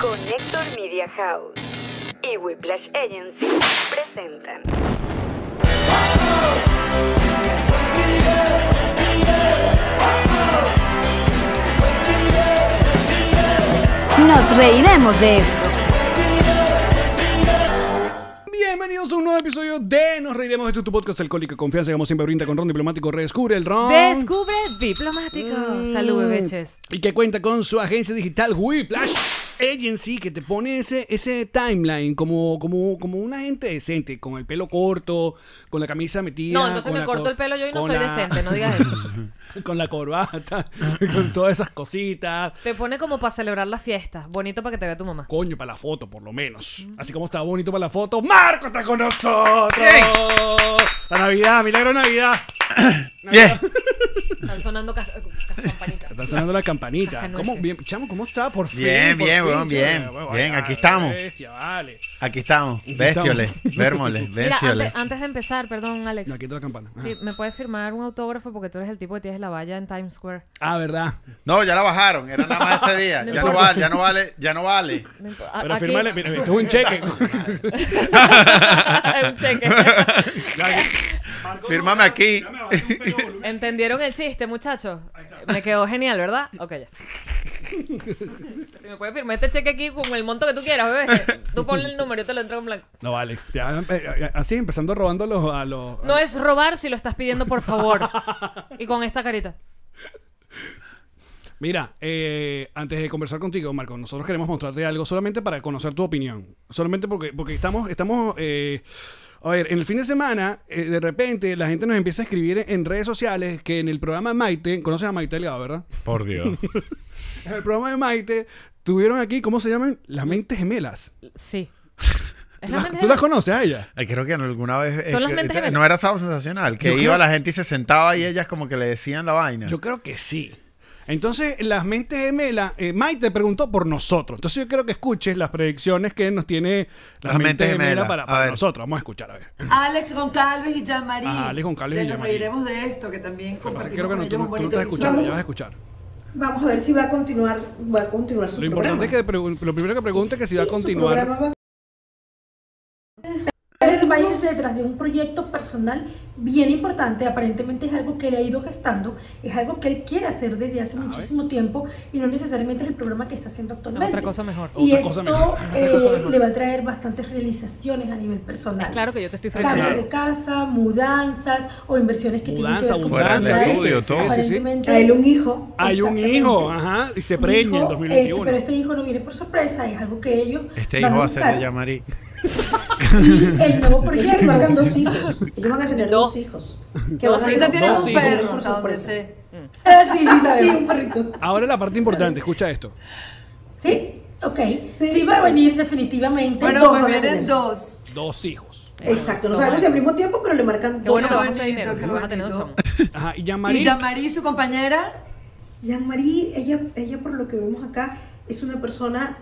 Connector Media House y Whiplash Agency presentan. Nos reiremos de esto. Bienvenidos a un nuevo episodio de Nos Reiremos de este tu, podcast alcohólico Confianza, como siempre brinda con Ron Diplomático. Redescubre el Ron. Descubre Diplomático. saludos mm. Salud, Y que cuenta con su agencia digital Whiplash agency que te pone ese, ese timeline como, como, como una gente decente, con el pelo corto, con la camisa metida. No, entonces me corto el pelo yo y no soy decente, no digas eso. con la corbata, con todas esas cositas. Te pone como para celebrar las fiestas. Bonito para que te vea tu mamá. Coño, para la foto, por lo menos. Así como está bonito para la foto, Marco está con nosotros. La Navidad, milagro Navidad. Bien. Están sonando las eh, campanitas. Están sonando las campanitas. ¿Cómo, chamo, ¿cómo está? Por fin. Bien, bien, bien. Bien, aquí estamos. Bestia, vale. Aquí estamos, bestiole, vermole, bestiole. antes, de empezar, perdón, Alex. Aquí está la campana. Sí, ¿me puedes firmar un autógrafo? Porque tú eres el tipo que tienes la vaya en Times Square. Ah, ¿verdad? No, ya la bajaron. Era nada más ese día. ya, no vale, ya no vale, ya no vale. Pero Aquí- firmale, mira, esto es un cheque. un cheque. Fírmame aquí. ¿Entendieron el chiste, muchachos? Me quedó genial, ¿verdad? Ok, ya. Si me puedes firmar este cheque aquí con el monto que tú quieras, bebé. Tú ponle el número, yo te lo entrego en blanco. No vale. Eh, eh, así, empezando robando los- a los... No es robar si lo estás pidiendo por favor. Y con esta Mira, eh, antes de conversar contigo, Marco, nosotros queremos mostrarte algo solamente para conocer tu opinión. Solamente porque, porque estamos, estamos eh, a ver, en el fin de semana, eh, de repente, la gente nos empieza a escribir en redes sociales que en el programa Maite, conoces a Maite Delgado, ¿verdad? Por Dios. en el programa de Maite, tuvieron aquí, ¿cómo se llaman? Las mentes gemelas. Sí. ¿Tú, las conoces a ella? Creo que alguna vez. No era sábado sensacional, que iba la gente y se sentaba y ellas como que le decían la vaina. Yo creo que sí. Entonces, las mentes gemelas, eh, Mike te preguntó por nosotros. Entonces, yo creo que escuches las predicciones que nos tiene las, mentes, gemelas, para, nosotros. Vamos a escuchar, a ver. Alex Goncalves y Jean-Marie. Ah, Alex y Nos reiremos de esto, que también creo que no, bonito escuchar. Vamos a ver si va a continuar, va a continuar su Lo programa. importante que lo primero que pregunte es que si va a continuar Valle detrás de un proyecto personal bien importante, aparentemente es algo que le ha ido gestando, es algo que él quiere hacer desde hace muchísimo tiempo y no necesariamente es el programa que está haciendo actualmente. otra cosa mejor. Y otra esto cosa eh, mejor. le va a traer bastantes realizaciones a nivel personal. claro que yo te estoy frenando. Cambio de casa, mudanzas o inversiones que tiene tienen que ver con todo. Aparentemente hay un hijo. Hay un hijo, ajá, y se preña en 2021. Este, pero este hijo no viene por sorpresa, es algo que ellos Este hijo va a ser de y el nuevo proyecto hagan dos hijos. Ellos van a tener dos, hijos. Que van a tener dos un hijos. Ah, sí, sí, un perrito. Ahora la parte importante, escucha esto. ¿Sí? Ok. Sí, va a venir definitivamente. dos dos. Dos hijos. Exacto, no sabemos si al mismo tiempo, pero le marcan dos bueno, dinero, que a tener Ajá, y Yamari. Y su compañera. Yamari, ella, ella por lo que vemos acá, es una persona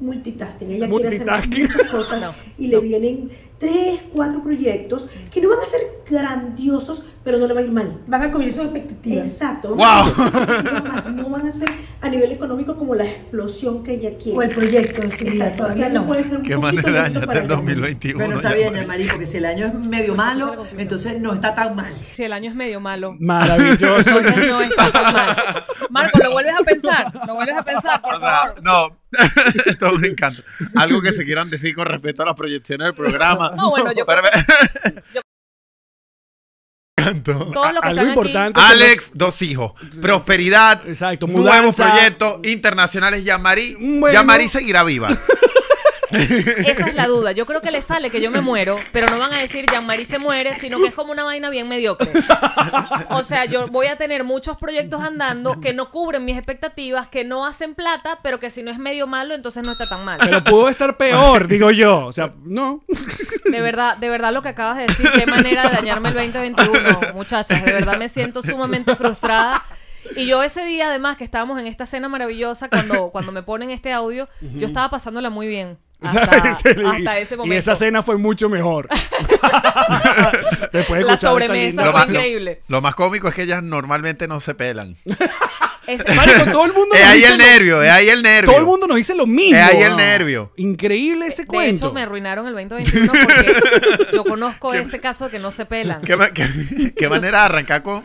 multitasking, ella quiere hacer muchas cosas y le vienen tres, cuatro proyectos que no van a ser grandiosos, pero no le va a ir mal. Van a cubrir sus expectativas. Exacto. Wow. no van a ser a nivel económico como la explosión que ella quiere. O el proyecto, sí. Exacto. Todavía no. puede ser un poquito para el 2021. Bueno, está bien, Amari, pues. porque si el año es medio malo, entonces no está tan mal. Si el año es medio malo. Maravilloso. no Marco, lo vuelves a pensar. Lo vuelves a pensar, no. Esto me encanta. Algo que se quieran decir con respecto a las proyecciones del programa. No, bueno, yo. Pero, yo todo lo que Algo importante. Alex, dos hijos. Prosperidad. Exacto. Nuevos proyectos internacionales. Yamari. Yamari seguirá viva. Esa es la duda. Yo creo que le sale que yo me muero, pero no van a decir Jean-Marie se muere, sino que es como una vaina bien mediocre. O sea, yo voy a tener muchos proyectos andando que no cubren mis expectativas, que no hacen plata, pero que si no es medio malo, entonces no está tan mal. Pero pudo estar peor, digo yo. O sea, no. De verdad, de verdad lo que acabas de decir, qué manera de dañarme el 2021, muchachas. De verdad me siento sumamente frustrada. Y yo ese día, además, que estábamos en esta cena maravillosa, cuando, cuando me ponen este audio, yo estaba pasándola muy bien. y, esa cena fue mucho mejor. la sobremesa fue increíble. Lo, más cómico es que ellas normalmente no se pelan. Es, todo el mundo ahí el nervio, es ahí el nervio. Todo el mundo nos dice lo mismo. Es ahí el nervio. Increíble ese cuento. Eh, de hecho, me arruinaron el 2021 porque yo conozco ese caso de que no se pelan. Qué, manera de arrancar con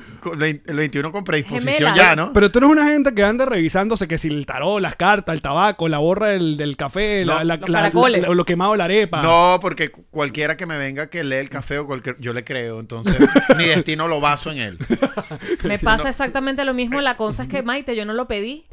el 21 con predisposición ya, ¿no? Pero tú no eres una gente que anda revisándose que si el tarot, las cartas, el tabaco, la borra del, café, la, la, los lo quemado la arepa. No, porque cualquiera que me venga que lee el café o cualquier. Yo le creo, entonces mi destino lo baso en él. me pasa exactamente lo mismo. La cosa es que, Maite, yo no lo pedí.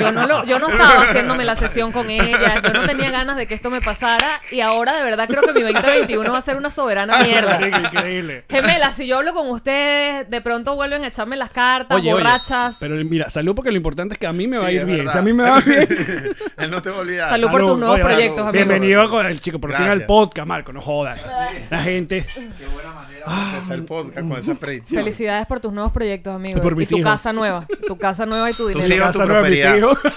Yo no, lo, yo no estaba haciéndome la sesión con ella. Yo no tenía ganas de que esto me pasara. Y ahora, de verdad, creo que mi 2021 va a ser una soberana mierda. Increíble. Gemela, si yo hablo con ustedes de pronto vuelven a echarme las cartas, borrachas. Oye, pero mira, salud porque lo importante es que a mí me va a ir bien. Si a mí me va bien. Él no te va a olvidar. Salud, por tus nuevos proyectos, amigo. Bienvenido con el chico, por fin al podcast, Marco, no jodas. Ah, La gente. Qué buena manera para empezar el podcast con esa predicción. Felicidades por tus nuevos proyectos, amigo. Por y tu casa nueva. Tu casa nueva y tu dinero. Tu casa nueva, mis hijos.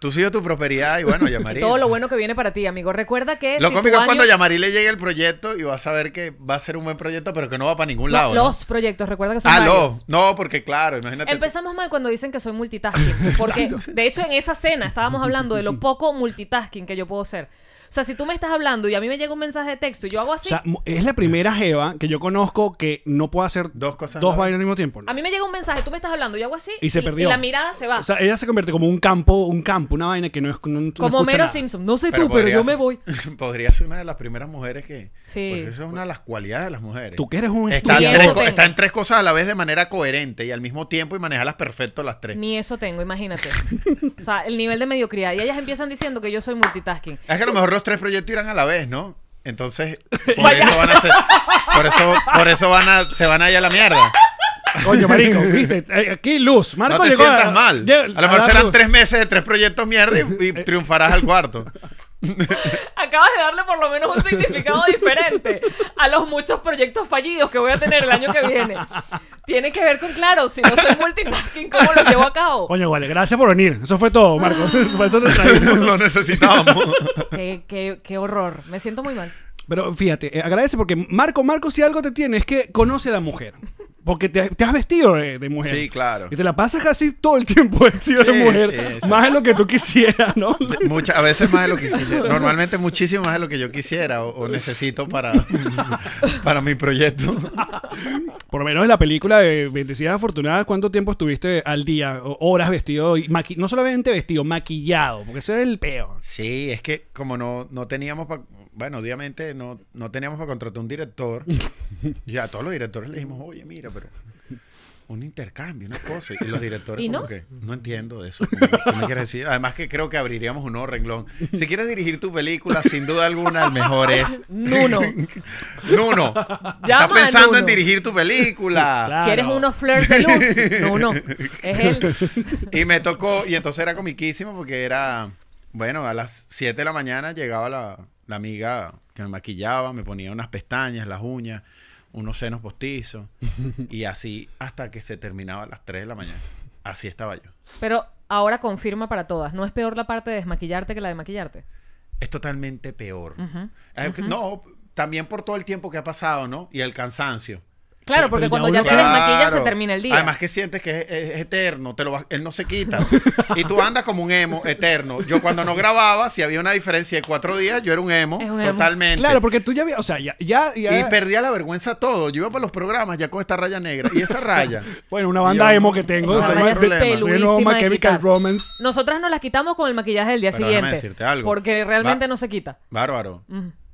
Tú sigues tu prosperidad y bueno, Yamari. todo lo bueno que viene para ti, amigo. Recuerda que. Lo cómico es cuando Yamari le llegue el proyecto y vas a ver que va a ser un buen proyecto, pero que no va para ningún lado. los proyectos, recuerda que son. Ah, los. No, porque claro, imagínate. Empezamos mal cuando dicen que soy multitasking. Porque, de hecho, en esa cena estábamos hablando de lo poco multitasking que yo puedo ser. O sea, si tú me estás hablando y a mí me llega un mensaje de texto y yo hago así. O sea, es la primera Jeva que yo conozco que no puede hacer dos cosas. Dos vainas al mismo tiempo. A mí me llega un mensaje, tú me estás hablando, yo hago así. Y se perdió. Y la mirada se va. O sea, ella se convierte como un campo, un campo, una vaina que no es. un como Mero Simpson. No sé tú, pero yo me voy. podría ser una de las primeras mujeres que. Pues, sí. Pues eso es una de las cualidades de las mujeres. Tú que eres un está en, tres, está en tres cosas a la vez de manera coherente y al mismo tiempo y manejarlas perfecto las tres. Ni eso tengo, imagínate. o sea, el nivel de mediocridad. Y ellas empiezan diciendo que yo soy multitasking. Es que a lo mejor los tres proyectos irán a la vez, ¿no? Entonces, por eso van a ser, por eso, por eso van a, se van a ir a la mierda. Coño, marico, viste, eh, aquí luz. Marco no te sientas mal. a lo mejor serán tres meses de tres proyectos mierda y eh, triunfarás al cuarto. Acabas de darle por lo menos un significado diferente a los muchos proyectos fallidos que voy a tener el año que viene. Tiene que ver con, claro, si no soy multitasking, ¿cómo lo llevo a cabo? Coño, vale, gracias por venir. Eso fue todo, Marcos. lo necesitábamos. Qué, horror. Me siento muy mal. Pero fíjate, eh, agradece porque Marco, Marco, si algo te tiene es que conoce a la mujer. Porque te, has vestido de, mujer. Sí, claro. Y te la pasas casi todo el tiempo vestido de mujer. más de lo que tú quisieras, ¿no? Muchas, a veces más de lo que quisiera. Normalmente muchísimo más de lo que yo quisiera o, necesito para, para mi proyecto. Por lo menos en la película de Bendecidas Afortunadas, ¿cuánto tiempo estuviste al día? Horas vestido, y no solamente vestido, maquillado, porque ese es el peor. Sí, es que como no, no teníamos... para bueno, obviamente no, no teníamos para contratar un director. ya a todos los directores le dijimos, oye, mira, pero un intercambio, una cosa. Y los directores, no? que no entiendo eso. quieres decir? Además, que creo que abriríamos un nuevo renglón. Si quieres dirigir tu película, sin duda alguna, el mejor es. Nuno. Nuno. Está pensando en dirigir tu película. ¿Quieres unos flares de Nuno. Es él. Y me tocó, y entonces era comiquísimo porque era. Bueno, a las 7 de la mañana llegaba la, la amiga que me maquillaba, me ponía unas pestañas, las uñas, unos senos postizos. y así hasta que se terminaba a las 3 de la mañana. Así estaba yo. Pero ahora confirma para todas, ¿no es peor la parte de desmaquillarte que la de maquillarte? Es totalmente peor. Eh, no, también por todo el tiempo que ha pasado, ¿no? Y el cansancio. Claro, porque cuando ya, te desmaquillas se termina el día. Además que sientes que es, eterno, te lo él no se quita. y tú andas como un emo eterno. Yo cuando no grababa, si había una diferencia de cuatro días, yo era un emo, totalmente. Claro, porque tú ya habías, o sea, ya, ya, Y perdía la vergüenza todo. Yo iba para los programas ya con esta raya negra. Y esa raya... bueno, una banda emo que tengo. Nosotras no Romance. Nosotras nos las quitamos con el maquillaje del día siguiente. Decirte algo. Porque realmente no se quita. Bárbaro.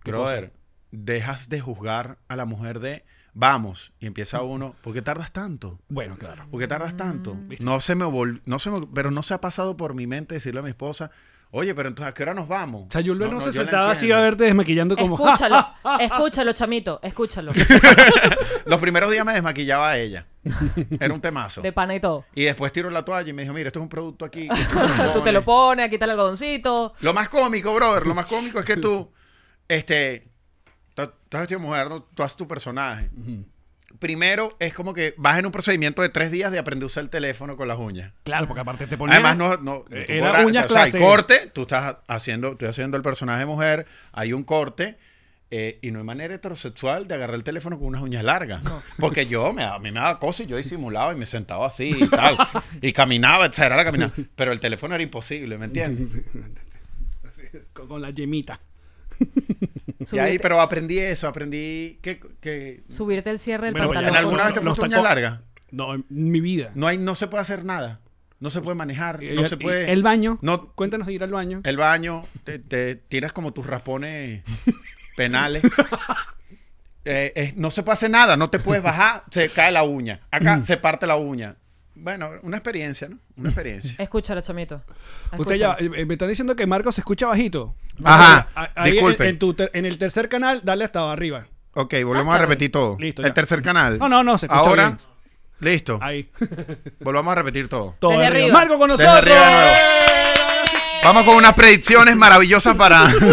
Brother, dejas de juzgar a la mujer de vamos. Y empieza uno, ¿por qué tardas tanto? Bueno, claro. ¿Por qué tardas tanto? Mm, no se me no se me pero no se ha pasado por mi mente decirle a mi esposa, Oye, pero entonces, ¿a qué hora nos vamos? O sea, yo no, se sentaba así a verte desmaquillando como... Escúchalo, escúchalo, chamito, escúchalo. Los primeros días me desmaquillaba a ella. Era un temazo. De pana y todo. Y después tiro la toalla y me dijo, mira, esto es un producto aquí. tú te lo pones, aquí está el algodoncito. Lo más cómico, brother, lo más cómico es que tú, este, tú has mujer, tú haces tu personaje. Primero es como que vas en un procedimiento de tres días de aprender a usar el teléfono con las uñas. Claro, porque aparte te ponían. Además, no. no eh, era uñas o sea, hay corte, tú estás haciendo, estoy haciendo el personaje mujer, hay un corte. Eh, y no hay manera heterosexual de agarrar el teléfono con unas uñas largas. Porque yo, me, a mí me daba cosas y yo disimulaba y me sentaba así y tal. y caminaba, la caminada. Pero el teléfono era imposible, ¿me entiendes? Con, con la yemita pero aprendí eso, aprendí que... Subirte el cierre del pantalón en ¿Alguna vez te uña larga? No, en mi vida. No, hay, no se puede hacer nada. No se puede manejar, el, eh, no se puede... Eh, el baño, cuéntanos de ir al baño. El baño, te, tiras como tus raspones penales. Eh, no se puede hacer nada, no te puedes bajar, se cae la uña. Acá mm. se parte la uña. Bueno, una experiencia, ¿no? Una experiencia. Escúchalo, chamito. Usted ya, eh, me están diciendo que Marcos se escucha bajito. Ajá. Ahí, En, tu en, el tercer canal, dale hasta arriba. Ok, volvemos a repetir todo. Listo, el tercer canal. No, no, no, se escucha Ahora, listo. Ahí. volvamos a repetir todo. Todo Marco con nosotros. arriba Vamos con unas predicciones maravillosas para. no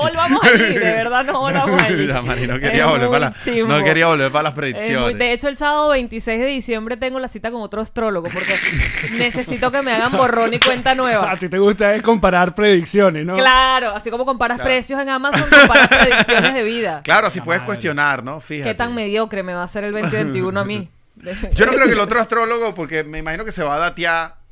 volvamos allí, de verdad no volvamos allí. no, quería volver para no quería volver para las predicciones. de hecho, el sábado 26 de diciembre tengo la cita con otro astrólogo porque necesito que me hagan borrón y cuenta nueva. A ti te gusta es comparar predicciones, ¿no? Claro, así como comparas precios en Amazon, comparas predicciones de vida. Claro, así puedes cuestionar, ¿no? Fíjate. ¿Qué tan mediocre me va a ser el 2021 a mí? Yo no creo que el otro astrólogo, porque me imagino que se va a datear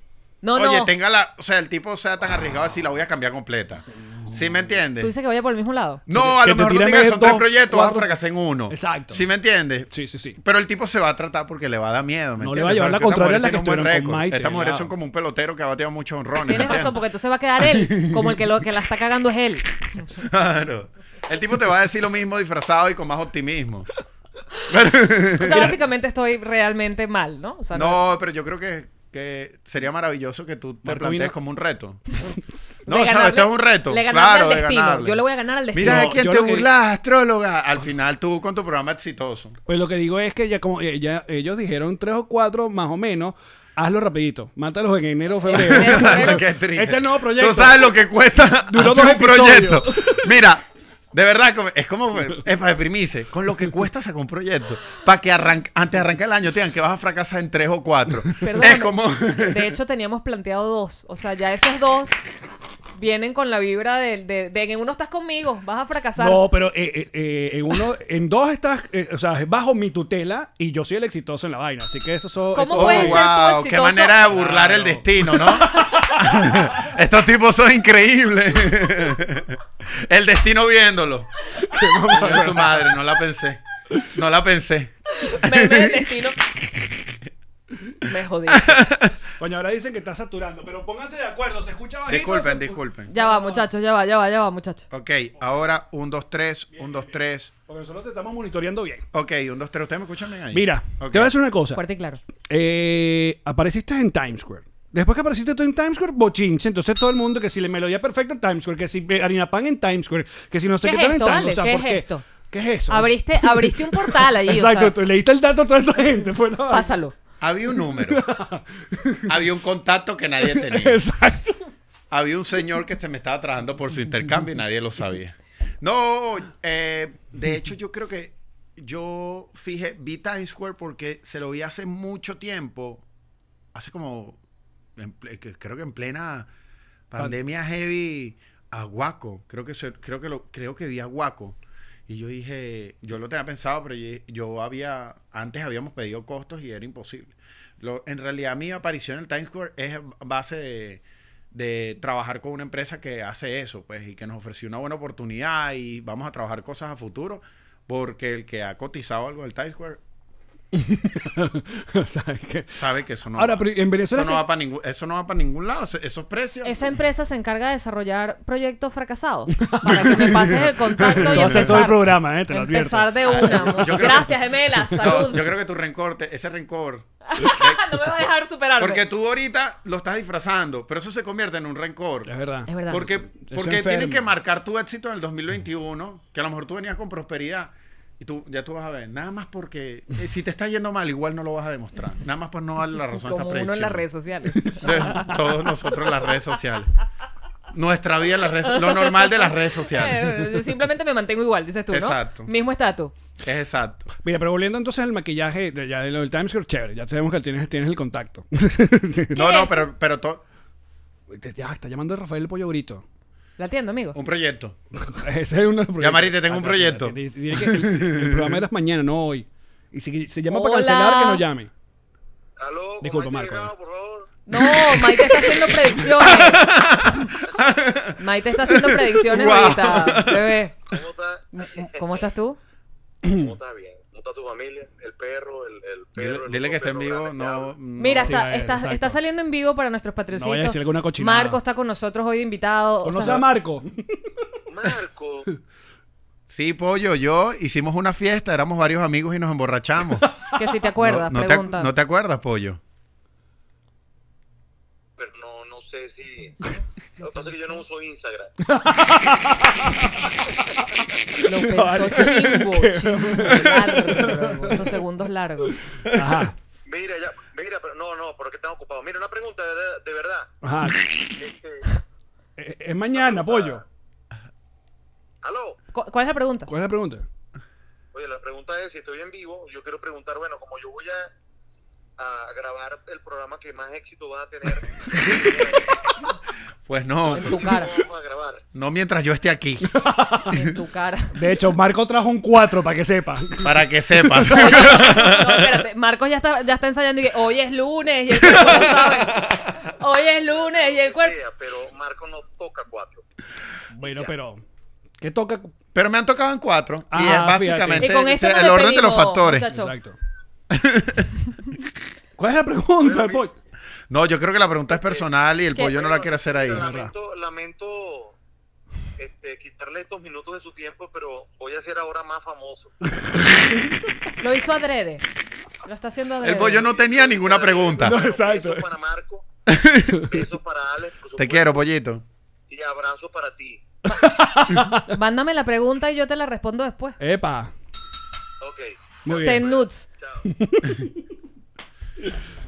no, Oye, tenga la. O sea, el tipo sea tan arriesgado así, la voy a cambiar completa. ¿Sí me entiendes? Tú dices que vaya por el mismo lado. No, a lo mejor tú digas, son tres proyectos, vas a fracasar en uno. Exacto. ¿Sí me entiendes? Sí, sí, sí. Pero el tipo se va a tratar porque le va a dar miedo, ¿me No le va a llevar la contraria a la que estuvieron con Estas mujeres son como un pelotero que ha bateado muchos honrones. Tienes razón, porque tú se va a quedar él como el que, la está cagando es él. Claro. El tipo te va a decir lo mismo disfrazado y con más optimismo. o básicamente estoy realmente mal, no, no, pero yo creo que que sería maravilloso que tú te plantees como un reto. no, sabes, esto es un reto. Le claro, al destino. yo le voy a ganar al destino. Mira, es que te burlas, astróloga. Al final tú con tu programa exitoso. Pues lo que digo es que ya como eh, ya, ellos dijeron tres o cuatro más o menos. Hazlo rapidito. Mátalos en enero o febrero. este es el nuevo proyecto. Tú sabes lo que cuesta es un proyecto. Mira, de verdad, es como es para deprimirse. Con lo que cuesta sacar un proyecto. Para que arranque, antes de arrancar el año te digan que vas a fracasar en tres o cuatro. es como. De hecho, teníamos planteado dos. O sea, ya esos dos vienen con la vibra de, de, en uno estás conmigo, vas a fracasar. No, pero eh, eh, eh, en uno, en dos estás, o sea, bajo mi tutela y yo soy el exitoso en la vaina. Así que eso son. ¿Cómo wow, Qué manera de burlar el destino, ¿no? Estos tipos son increíbles. el destino viéndolo. su madre, no la pensé. No la pensé. Meme destino. Me jodí. Coño, ahora dicen que está saturando, pero pónganse de acuerdo, se escucha bajito. Disculpen, disculpen. Ya va, muchachos, ya va, ya va, ya va, muchachos. Ok, ahora Un, 2, 3, Un, 2, 3. Porque nosotros te estamos monitoreando bien. Ok, un, dos, tres Ustedes me escuchan bien ahí. Mira, te voy a decir una cosa. Fuerte y claro. Eh, apareciste en Times Square. Después que apareciste tú en Times Square, bochinche. Entonces todo el mundo que si le melodía perfecta en Times Square, que si eh, harina pan en Times Square, que si no sé qué, tal en Times Square. ¿Qué es esto? ¿Qué es eso? Abriste, abriste un portal ahí. Exacto, leíste el dato a toda esa gente. pásalo. Había un número. había un contacto que nadie tenía. Exacto. Había un señor que se me estaba trabajando por su intercambio y nadie lo sabía. No, eh, de hecho yo creo que yo fijé, vi Times Square porque se lo vi hace mucho tiempo, hace como, creo que en plena pandemia heavy, a Guaco, creo que, creo que, lo, creo que vi a Guaco. Y yo dije, yo lo tenía pensado, pero yo, había, antes habíamos pedido costos y era imposible. Lo, en realidad mi aparición en el Times Square es base de, trabajar con una empresa que hace eso, pues, y que nos ofreció una buena oportunidad y vamos a trabajar cosas a futuro, porque el que ha cotizado algo del Times Square sabe, que, sabe que eso no Ahora, va. en Venezuela eso, no va para ningún, eso no va para ningún lado, esos precios. Esa empresa se encarga de desarrollar proyectos fracasados para que me pases el contacto y empezar, todo el programa, eh, Te lo empezar de una. Gracias, gemelas, salud. yo creo que tu rencor, ese rencor no me va a dejar superar Porque tú ahorita lo estás disfrazando, pero eso se convierte en un rencor. Es verdad. Es verdad. Porque, porque tienes que marcar tu éxito en el 2021, que a lo mejor tú venías con prosperidad. Y tú, ya tú vas a ver, nada más porque eh, si te está yendo mal, igual no lo vas a demostrar. Nada más por no darle la razón a esta Como uno en las redes sociales. todos nosotros en las redes sociales. Nuestra vida en las redes lo normal de las redes sociales. Eh, simplemente me mantengo igual, dices tú, ¿no? Exacto. Mismo estatus. Es exacto. Mira, pero volviendo entonces al maquillaje, ya de lo del Times Square, chévere, ya sabemos que tienes, tienes el contacto. no, no, pero, pero todo. Ya, está llamando a Rafael Pollo Grito. La atiendo, amigo. Un proyecto. Ese es uno de los proyectos. te tengo un ah, proyecto. el, programa era mañana, no hoy. Y si se llama para cancelar, que no llame. Aló, Disculpa, Marco. No, Maite está haciendo predicciones. Maite está haciendo predicciones bebé. ¿Cómo estás? ¿Cómo estás tú? ¿Cómo estás? Bien tu familia, el perro, el, perro. Dile, que está en vivo, Mira, está, eh, está, saliendo en vivo para nuestros patrocinadores. No a alguna cochinada. Marco está con nosotros hoy de invitado. ¿Conoce sea, a Marco? Marco. Sí, Pollo, yo hicimos una fiesta, éramos varios amigos y nos emborrachamos. que si te acuerdas, no, no Te, acuerdas, Pollo? Pero no, no sé si... Lo, que pasa es que yo no uso Instagram. lo pensó chimbo, chimbo, segundos largos. Ajá. Mira, ya, mira, pero no, no, porque están ocupados. Mira, una pregunta de, verdad. Ajá. es, este, eh, eh, es mañana, pollo. ¿Aló? ¿Cuál es la pregunta? ¿Cuál es la pregunta? Oye, la pregunta es, si estoy en vivo, yo quiero preguntar, bueno, como yo voy a a grabar el programa que más éxito va a tener. Pues no. En tu cara. No mientras yo esté aquí. En tu cara. De hecho, Marco trajo un 4 para que sepa Para que sepa No, espérate. Marco ya está, ya está ensayando y hoy es lunes y el cuerpo Hoy es lunes y el cuerpo. Pero Marco no toca 4. Bueno, pero. ¿Qué toca? Pero me han tocado en 4. y es ah, básicamente el orden de los factores. Exacto. ¿Cuál es la pregunta, No, yo creo que la pregunta es personal y el pollo no la quiere hacer ahí. Lamento, este, quitarle estos minutos de su tiempo, pero voy a ser ahora más famoso. Lo hizo adrede. Lo está haciendo adrede. El pollo no tenía ninguna pregunta. No, exacto. Eso para Marco. para Alex. Te quiero, pollito. Y abrazo para ti. Mándame la pregunta y yo te la respondo después. Epa. Ok. Muy notes. bien. Chao.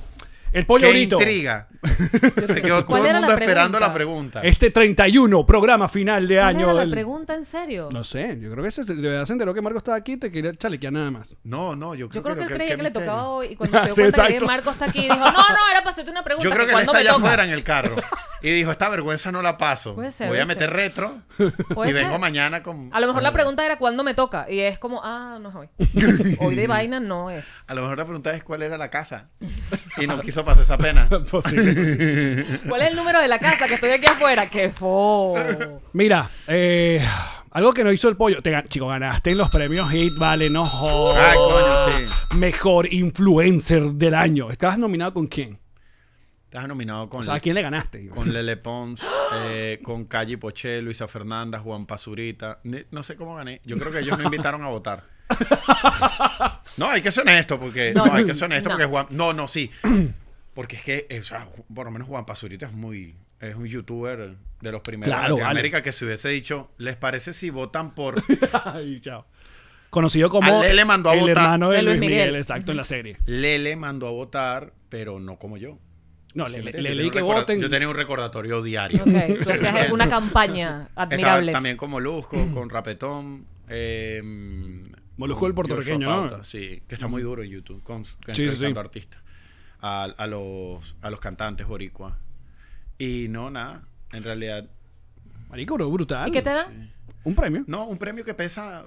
El pollo Qué intriga. Se quedó todo el mundo esperando la pregunta. Este 31, programa final de ¿Cuál año. era la pregunta en serio? No sé, yo creo que se de verdad se que Marco estaba aquí y te quería chalequear nada más. No, no, yo creo, Yo creo que, él creía que le tocaba hoy y cuando se dio cuenta que Marco está aquí dijo, no, no, era para hacerte una pregunta. Yo creo que él está allá afuera en el carro y dijo, esta vergüenza no la paso. Puede ser, Voy a meter retro y vengo mañana con... A lo mejor la ah. pregunta era ¿cuándo me toca? Y es como, ah, no es hoy. Hoy de vaina no es. A lo mejor la pregunta es cuál era la casa. y no quiso pasar esa pena. ¿Cuál es el número de la casa que estoy aquí afuera? ¡Qué fo! Mira, eh, algo que no hizo el pollo. Te Chico, ganaste en los premios Hit, vale, no ah, Mejor influencer del año. ¿Estabas nominado con quién? ¿Estabas nominado con. ¿a quién le ganaste? Con Lele Pons, eh, con Calle Poche, Luisa Fernanda, Juan Pazurita. No sé cómo gané. Yo creo que ellos me invitaron a votar. no, hay que ser honesto porque. No, hay que ser honesto porque Juan. No, no, sí. Porque es que, eh, por lo menos Juan Pazurita es muy. Es un youtuber de los primeros claro, de América que se hubiese dicho, ¿les parece si votan por. Conocido como. Ah, Lele mandó a el votar. hermano de, Luis, Miguel. exacto, en la serie. Lele mandó a votar, pero no como yo. No, le, le, que voten. Yo tenía un recordatorio diario. una entonces es campaña admirable. también como Luzco con, con Rapetón. Eh, Molusco el puertorriqueño, ¿no? Sí, que está muy duro en YouTube, con, con sí, sí. artistas. A, los, a los cantantes boricua. Y no, nada. En realidad. Marico, brutal. ¿Y qué te da? ¿Un premio? No, un premio que pesa.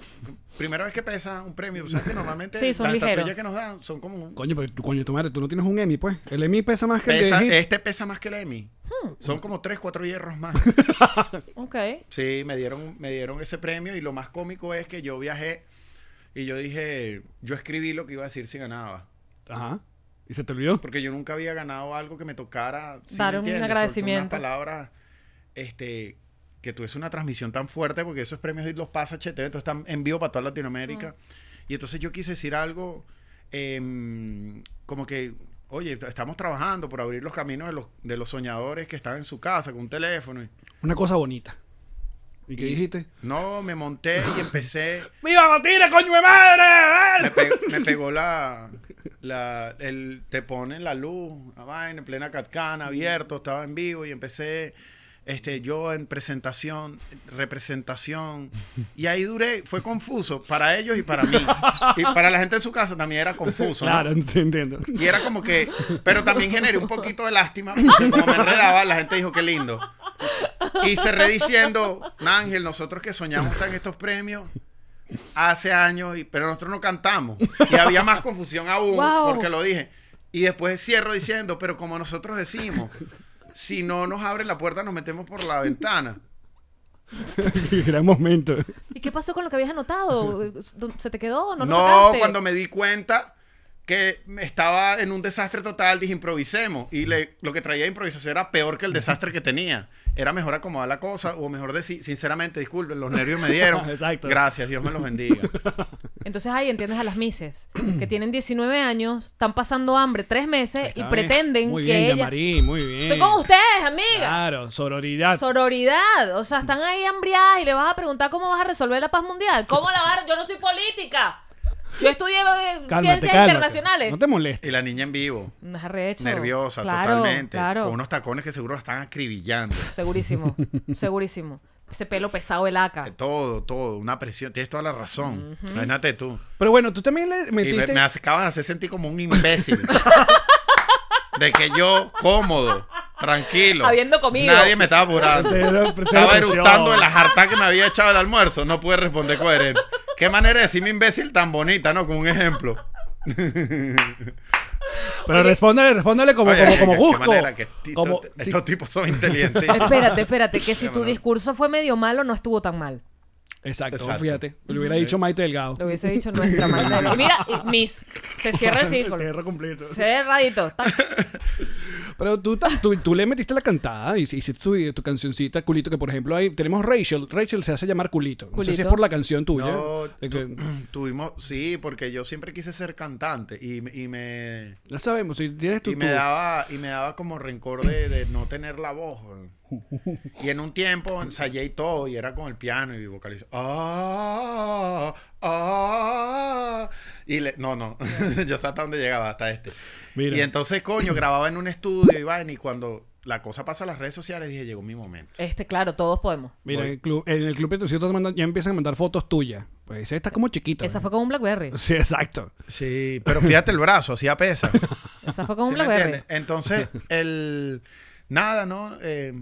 Primera vez que pesa un premio. O sea, que normalmente son las estatuillas que nos dan son como. Un... Coño, pero tú, coño, tu madre, tú no tienes un Emmy, pues. El Emmy pesa más que el EMI. Este pesa más que el Emmy. Hmm. Son como tres, cuatro hierros más. ok. Sí, me dieron, me dieron ese premio y lo más cómico es que yo viajé y yo dije, yo escribí lo que iba a decir si ganaba. Ajá. ¿Y se te olvidó? Porque yo nunca había ganado algo que me tocara. Dar un agradecimiento. Una palabra, este, que es una transmisión tan fuerte, porque esos premios hoy los pasa HTV, tú están en vivo para toda Latinoamérica. Y entonces yo quise decir algo em, como que, oye, estamos trabajando por abrir los caminos de los, de los soñadores que están en su casa con un teléfono. Una cosa bonita. ¿Y qué dijiste? No, me monté y empecé. ¡Mira, batida, coño de madre! me, pegó la. el, te ponen la luz, la vaina, en plena catcana, abierto, estaba en vivo y empecé. Este, yo en presentación, representación. Y ahí duré, fue confuso para ellos y para mí. Y para la gente de su casa también era confuso. Claro, entiendo. Y era como que, pero también generé un poquito de lástima, porque como me enredaba, la gente dijo, qué lindo. Y cerré diciendo, Ángel, nosotros que soñamos tan estos premios hace años, pero nosotros no cantamos. Y había más confusión aún porque lo dije. Y después cierro diciendo, pero como nosotros decimos, si no nos abren la puerta, nos metemos por la ventana. gran momento. ¿Y qué pasó con lo que habías anotado? ¿Se te quedó? No, cuando me di cuenta que estaba en un desastre total, dije improvisemos. Y lo que traía improvisación era peor que el desastre que tenía era mejor acomodar la cosa o mejor decir, sinceramente, disculpen, los nervios me dieron. Gracias, Dios me los bendiga. Entonces ahí entiendes a las mises, que tienen 19 años, están pasando hambre tres meses y pretenden muy bien, ella... muy bien. Estoy con ustedes, amiga. Claro, sororidad. Sororidad. O sea, están ahí hambriadas y le vas a preguntar cómo vas a resolver la paz mundial. ¿Cómo la vas a... Yo no soy política. Yo estudié ciencias internacionales. No te molestes. Y la niña en vivo. Nerviosa, totalmente. Con unos tacones que seguro la están acribillando. Segurísimo, segurísimo. Ese pelo pesado, el aca. Eh, todo, todo. Una presión. Tienes toda la razón. Uh tú. Pero bueno, tú también le metiste... me, me acabas de hacer sentir como un imbécil. de que yo cómodo, tranquilo. Habiendo comido. Nadie me estaba apurando. estaba eructando de la jartá que me había echado el almuerzo. No pude responder coherente. Qué manera de decirme imbécil tan bonita, ¿no? Con un ejemplo. Pero respóndele, respóndele como, como, Manera, estos tipos son inteligentes. Espérate, espérate, que si tu discurso fue medio malo, no estuvo tan mal. Exacto, fíjate. Lo hubiera dicho Maite Delgado. Lo hubiese dicho nuestra Maite Delgado. Mira, Miss, se cierra el círculo. Se cierra completo. Cerradito. Pero tú, tú, tú, le metiste la cantada y hiciste tu, tu, cancioncita Culito, que por ejemplo ahí tenemos Rachel. Rachel se hace llamar Culito. culito. No sé si es por la canción tuya. No, tuvimos, sí, porque yo siempre quise ser cantante y, y me... Ya sabemos, si tienes tu... Y me, Daba, y me daba como rencor de, de no tener la voz. Y en un tiempo ensayé todo, y era con el piano y vocalizó. Ah, ¡Ah! Y le, no, no, yo hasta dónde llegaba, hasta este. Y entonces, coño, grababa en un estudio y y cuando la cosa pasa a las redes sociales, dije, llegó mi momento. Este, claro, todos podemos. Mira, en el club, en el club ya empiezan a mandar fotos tuyas. Pues esta como chiquita. Esa fue como un Blackberry. Sí, exacto. Sí, pero fíjate el brazo, hacía pesa. Esa fue como un Blackberry. Entonces, el... Nada, ¿no? Eh,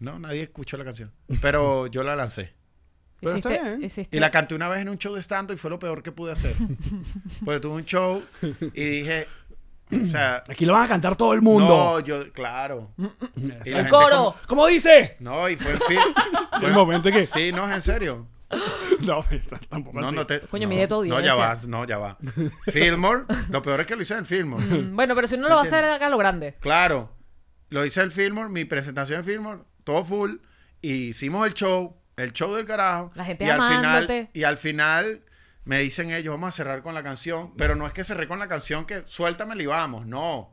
no, nadie escuchó la canción. Pero yo la lancé. Pero Y la canté una vez en un show de stand y fue lo peor que pude hacer. Porque tuve un show y dije, Aquí lo van a cantar todo el mundo. no, yo, claro. El coro. ¿Cómo dice? no, y fue el El momento que. Sí, no, es en serio. No, pues, tampoco No, así. no te. Coño, no, mide No, ya va, no, ya va. Fillmore, lo peor es que lo hice en Fillmore. Mm, bueno, pero si no lo va a hacer acá lo grande. Claro, lo hice en Fillmore, mi presentación en Fillmore, todo full, y hicimos el show, el show del carajo. La gente y amándote. al final Y al final me dicen ellos, vamos a cerrar con la canción, pero no es que cerré con la canción que suéltamela y vamos, no.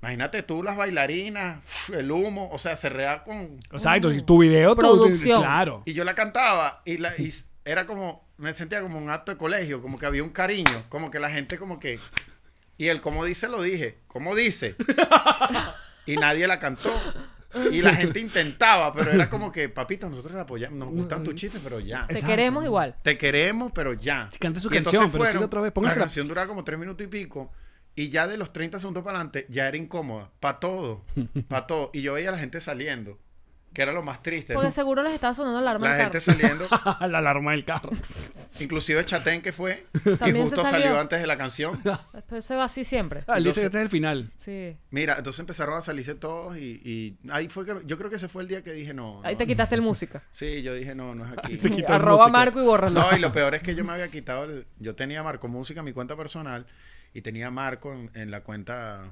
Imagínate tú las bailarinas, el humo, o sea, cerré con... Exacto, y tu uh, video, producción. claro. Y yo la cantaba y, la, era como, me sentía como un acto de colegio, como que había un cariño, como que la gente como que... Y el cómo dice lo dije, Cómo dice. y nadie la cantó. Y la gente intentaba, pero era como que, papito, nosotros apoyamos, nos gustan tus mm. chistes, pero ya. Te queremos igual. Te queremos, pero ya. Cante su canción, otra vez. La canción duraba como tres minutos y pico. Y ya de los 30 segundos para adelante, ya era incómoda. Para todo. Para todo. Y yo veía a la gente saliendo que era lo más triste. Porque seguro les estaba sonando la alarma la gente saliendo. la alarma del carro. Inclusive Chatén que fue y justo salió. antes de la canción. Después pues se va así siempre. Ah, él dice que este es el final. Sí. Mira, entonces empezaron a salirse todos y, ahí fue que yo creo que ese fue el día que dije no. Ahí te quitaste el música. Sí, yo dije no, no es aquí. Arroba Marco y bórralo. No, y lo peor es que yo me había quitado yo tenía Marco Música en mi cuenta personal y tenía Marco en, la cuenta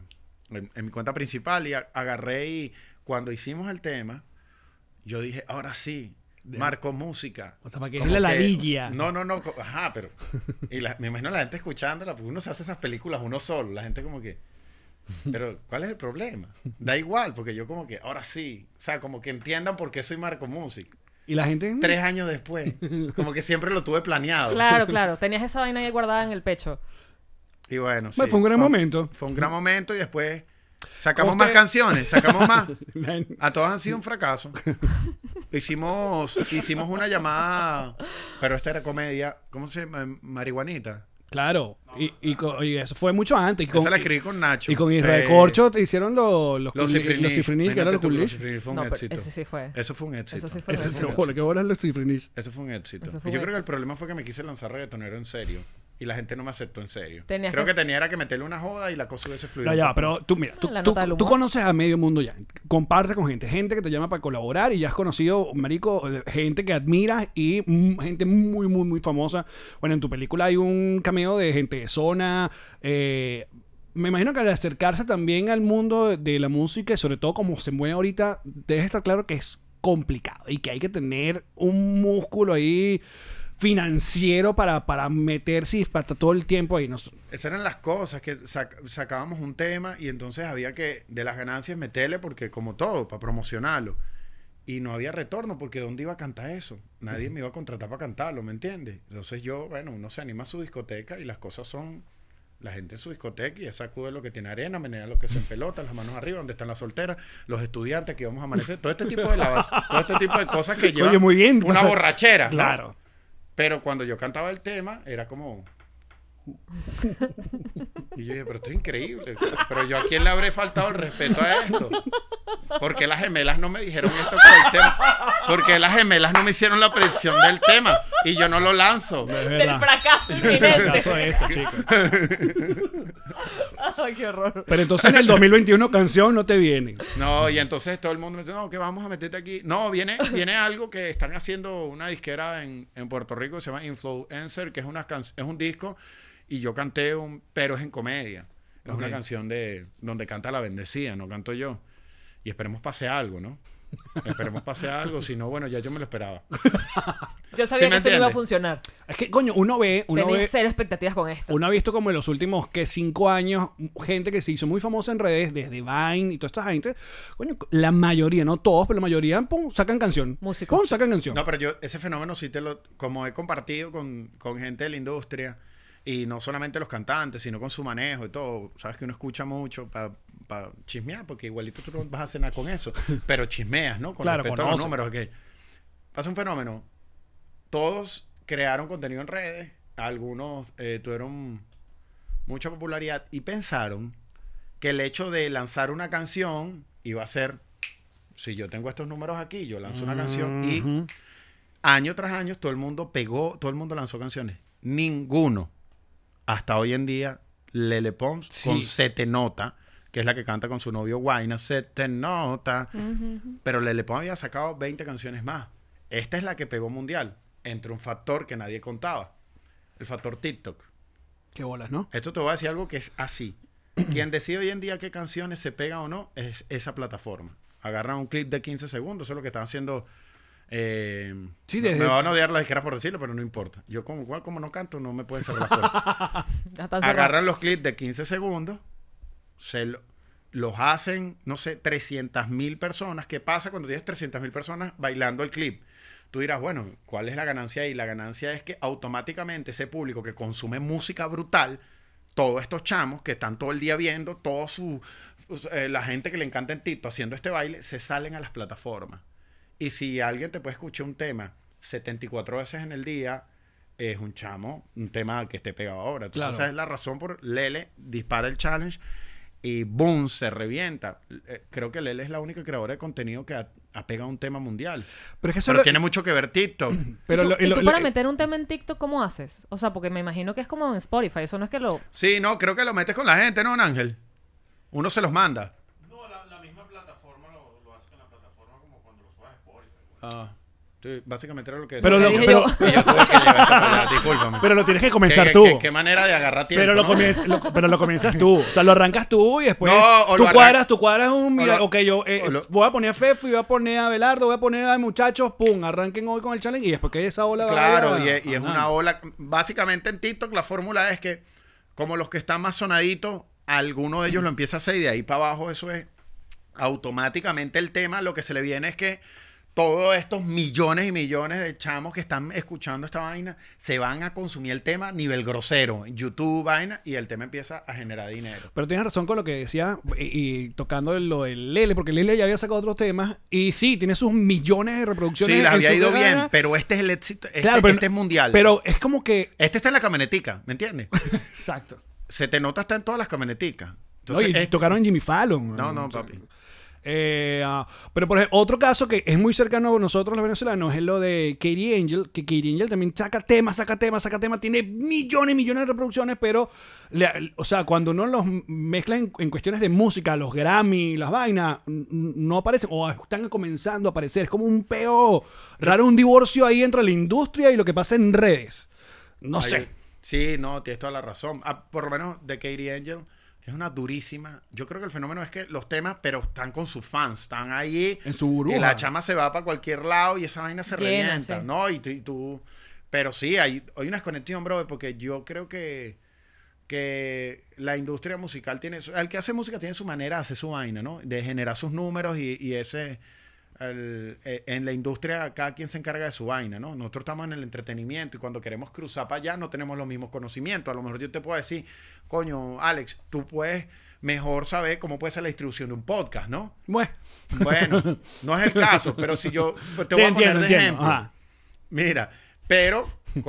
en, mi cuenta principal y agarré y cuando hicimos el tema yo dije, ahora sí, marco música. O sea, para que es la ladilla. No, no, no, ajá, pero... Y me imagino la gente escuchándola, porque uno se hace esas películas uno solo, la gente como que... Pero, ¿cuál es el problema? Da igual, porque yo como que, ahora sí, o sea, como que entiendan por qué soy Marco Music. Y la gente... Tres años después, como que siempre lo tuve planeado. Claro, claro, tenías esa vaina ahí guardada en el pecho. Y bueno, Fue un gran momento. Fue un gran momento y después Sacamos más canciones, sacamos más. A todas han sido un fracaso. Hicimos, hicimos una llamada, pero esta era comedia, ¿cómo se llama? Marihuanita. Claro, y, y, eso fue mucho antes. con, esa la escribí con Nacho. Y con Israel eh, Corcho te hicieron los, los, los cifrinish, los cifrinish, los fue un éxito. Eso sí fue. Eso fue un éxito. Eso sí fue. Eso, fue un éxito. Eso fue un éxito. Eso fue un éxito. Y yo creo que el problema fue que me quise lanzar reggaetonero en serio y la gente no me aceptó en serio. Creo que, tenía era que meterle una joda y la cosa hubiese fluido. No, pero tú tú, conoces a medio mundo ya. Comparte con gente, gente que te llama para colaborar y ya has conocido, marico, eh, gente que admiras y gente muy, muy, muy famosa. Bueno, en tu película hay un cameo de gente de zona, eh, me imagino que al acercarse también al mundo de la música y sobre todo como se mueve ahorita, debe estar claro que es complicado y que hay que tener un músculo ahí financiero para, para meterse y para todo el tiempo ahí. Nos... Esas eran las cosas, que sacábamos un tema y entonces había que de las ganancias meterle porque como todo, para promocionarlo. Y no había retorno porque ¿dónde iba a cantar eso? Nadie me iba a contratar para cantarlo, ¿me entiendes? Entonces yo, bueno, uno se anima a su discoteca y las cosas son... La gente en su discoteca y esa sacude lo que tiene arena, menea lo que se pelota, las manos arriba, donde están las solteras, los estudiantes que vamos a amanecer, todo este tipo de, todo este tipo de cosas que yo muy bien, una borrachera. Claro. Pero cuando yo cantaba el tema, era como, Y yo dije, pero esto es increíble. Pero yo a quién le habré faltado el respeto a esto. Porque las gemelas no me dijeron esto por el tema. Porque las gemelas no me hicieron la predicción del tema. Y yo no lo lanzo. del fracaso fracaso esto, Ay, qué horror. Pero entonces en el 2021 canción no te viene. No, y entonces todo el mundo me dice, no, que vamos a meterte aquí. No, viene, viene algo que están haciendo una disquera en, Puerto Rico que se llama Influencer, que es, una es un disco y yo canté un Pero es en comedia. Es una canción de donde canta la bendecida, no canto yo. Y esperemos pase algo, ¿no? Esperemos pase algo, si no, bueno, ya yo me lo esperaba. Yo sabía que esto iba a funcionar. Es que, coño, uno ve. Uno ve, cero expectativas con esto. Uno ha visto como en los últimos que cinco años, gente que se hizo muy famosa en redes, desde Vine y toda esta gente. Coño, la mayoría, no todos, pero la mayoría, pum, sacan canción. Músicos. Pum, sacan canción. No, pero yo, ese fenómeno sí te lo. Como he compartido con, con gente de la industria y no solamente los cantantes, sino con su manejo y todo. Sabes que uno escucha mucho para chismear, porque igualito tú no vas a cenar con eso. Pero chismeas, ¿no? Con los números. Que pasa un fenómeno. Todos crearon contenido en redes. Algunos eh, tuvieron mucha popularidad y pensaron que el hecho de lanzar una canción iba a ser, si yo tengo estos números aquí, yo lanzo una canción y año tras año todo el mundo pegó, todo el mundo lanzó canciones. Ninguno hasta hoy en día, Lele Pons con Se Te Nota, que es la que canta con su novio Guayna, Se Te Nota. Pero Lele Pons había sacado 20 canciones más. Esta es la que pegó mundial. Entre un factor que nadie contaba: el factor TikTok. Qué bolas, ¿no? Esto te voy a decir algo que es así. Quien decide hoy en día qué canciones se pegan o no es esa plataforma. Agarran un clip de 15 segundos, eso es lo que están haciendo eh, me van a odiar las disqueras por decirlo, pero no importa. Yo como como no canto, no me pueden cerrar las puertas. Agarran los clips de 15 segundos, se los hacen, no sé, 300 mil personas. ¿Qué pasa cuando tienes 300 mil personas bailando el clip? Tú dirás, bueno, ¿cuál es la ganancia ahí? La ganancia es que automáticamente ese público que consume música brutal, todos estos chamos que están todo el día viendo, toda su, eh, la gente que le encanta en Tito haciendo este baile, se salen a las plataformas y si alguien te puede escuchar un tema 74 veces en el día, es un chamo, un tema que esté pegado ahora. Entonces, esa es la razón por Lele dispara el challenge y boom, se revienta. Eh, creo que Lele es la única creadora de contenido que apega a un tema mundial. Pero, eso tiene mucho que ver TikTok. Pero ¿Y tú, para meter un tema en TikTok, ¿cómo haces? O sea, porque me imagino que es como en Spotify, eso no es que lo... Sí, no, creo que lo metes con la gente, ¿no, Ángel? Uno se los manda. Ah. básicamente era lo que decía. Pero lo, tienes que comenzar tú. Qué, manera de agarrar tiempo. Pero lo, pero lo comienzas tú. O sea, lo arrancas tú y después. tú, cuadras, tú cuadras un. Mira, ok, yo eh, voy a poner a Fefo voy a poner a Belardo, voy a poner a muchachos, pum, arranquen hoy con el challenge y después que esa ola. Claro, y, es, y es una ola. Básicamente en TikTok la fórmula es que, como los que están más sonaditos, alguno de ellos lo empieza a hacer y de ahí para abajo, eso es automáticamente el tema. Lo que se le viene es que todos estos millones y millones de chamos que están escuchando esta vaina se van a consumir el tema a nivel grosero, YouTube, vaina, y el tema empieza a generar dinero. Pero tienes razón con lo que decía y, tocando lo del Lele, porque Lele ya había sacado otros temas y sí, tiene sus millones de reproducciones. Sí, las había ido bien, pero este es el éxito, este, este, es mundial. Pero es como que... Este está en la camionetica, ¿me entiendes? Exacto. Se te nota está en todas las camioneticas. y tocaron Jimmy Fallon. No, no, papi. Eh, ah, pero por ejemplo, otro caso que es muy cercano a nosotros los venezolanos es lo de Katie Angel, que Katie Angel también saca temas, saca temas, saca temas, tiene millones y millones de reproducciones, pero, o sea, cuando uno los mezcla en, cuestiones de música, los Grammy, las vainas, no aparecen, o están comenzando a aparecer, es como un peo raro, un divorcio ahí entre la industria y lo que pasa en redes. No sé. Sí, no, tienes toda la razón. Ah, por lo menos de Katie Angel es una durísima. Yo creo que el fenómeno es que los temas, pero están con sus fans, están ahí. En su burbuja. Y la chama se va para cualquier lado y esa vaina se revienta, ¿no? Y, tú. Pero sí, hay, hay una desconexión, bro. porque yo creo que, que la industria musical tiene. El que hace música tiene su manera, hace su vaina, ¿no? De generar sus números y ese eh, en la industria cada quien se encarga de su vaina, ¿no? Nosotros estamos en el entretenimiento y cuando queremos cruzar para allá no tenemos los mismos conocimientos. A lo mejor yo te puedo decir, coño, Alex, tú puedes mejor saber cómo puede ser la distribución de un podcast, ¿no? Bueno, bueno no es el caso, pero si yo pues, te voy a poner de ejemplo. Mira, pero el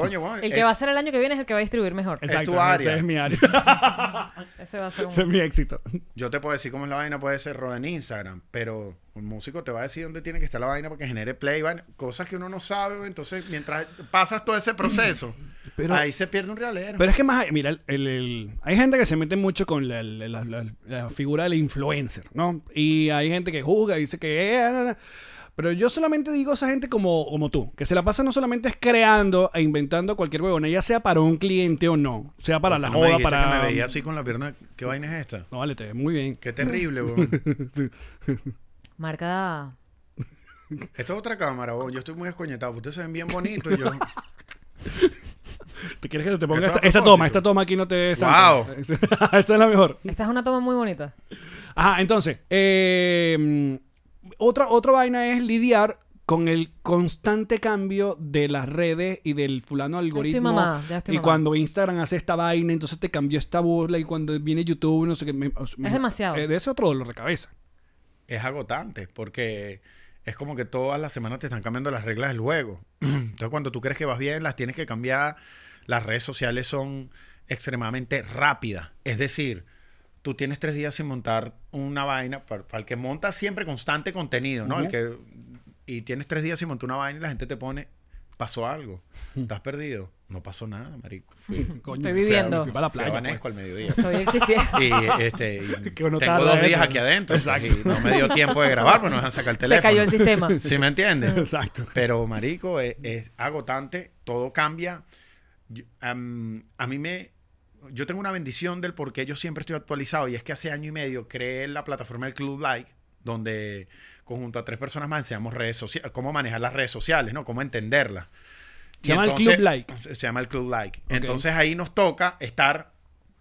que eh, va a ser el año que viene es el que va a distribuir mejor. Exacto, es tu área. Ese es mi área. ese va a ser mi éxito. Yo te puedo decir cómo es la vaina, puede ser en Instagram, pero un músico te va a decir dónde tiene que estar la vaina para que genere play, cosas que uno no sabe. Entonces, mientras pasas todo ese proceso, ahí se pierde un realero. Pero es que más, mira, el, hay gente que se mete mucho con la, figura del influencer, ¿no? Y hay gente que juzga, y dice que... Eh, pero yo solamente digo a esa gente como, como tú, que se la pasa no solamente es creando e inventando cualquier huevona, ya sea para un cliente o no, sea para la joda, para. Que me veía así con la pierna. ¿Qué vaina es esta? No, vale, te ves muy bien. Qué terrible, weón. Marca. Esta es otra cámara, huevón. Yo estoy muy escoñetado. Ustedes se ven bien bonitos, yo. ¿Te quieres que te ponga esta, toma? Esta toma aquí no te ¡Wow! Esta es la mejor. Esta es una toma muy bonita. Ajá, entonces. Eh otra, otra vaina es lidiar con el constante cambio de las redes y del fulano algoritmo. Ya y cuando Instagram hace esta vaina, entonces te cambió esta burla y cuando viene YouTube, no sé qué. es demasiado. Eh, de ese otro dolor de cabeza. Es agotante porque es como que todas las semanas te están cambiando las reglas del juego. Entonces cuando tú crees que vas bien, las tienes que cambiar. Las redes sociales son extremadamente rápidas. Es decir, tú tienes tres días sin montar una vaina, para, el que monta siempre constante contenido, ¿no? que, y tienes tres días sin montar una vaina y la gente te pone, pasó algo, estás perdido. No pasó nada, marico. Fui, Estoy viviendo. Fui, a la playa. Pues. al mediodía. Estoy existiendo. Y, este, tengo dos días aquí adentro. Pues, Exacto. no me dio tiempo de grabar, pues nos dejan sacar el teléfono. Se cayó el sistema. ¿Sí me entiendes? Exacto. Pero, marico, e, es, agotante. Todo cambia. a mí me yo tengo una bendición del por qué yo siempre estoy actualizado y es que hace año y medio creé la plataforma del Club Like, donde conjunto a tres personas más enseñamos redes sociales, cómo manejar las redes sociales, ¿no? Cómo entenderlas. Se llama el Club Like. Se llama el Club Like. Entonces ahí nos toca estar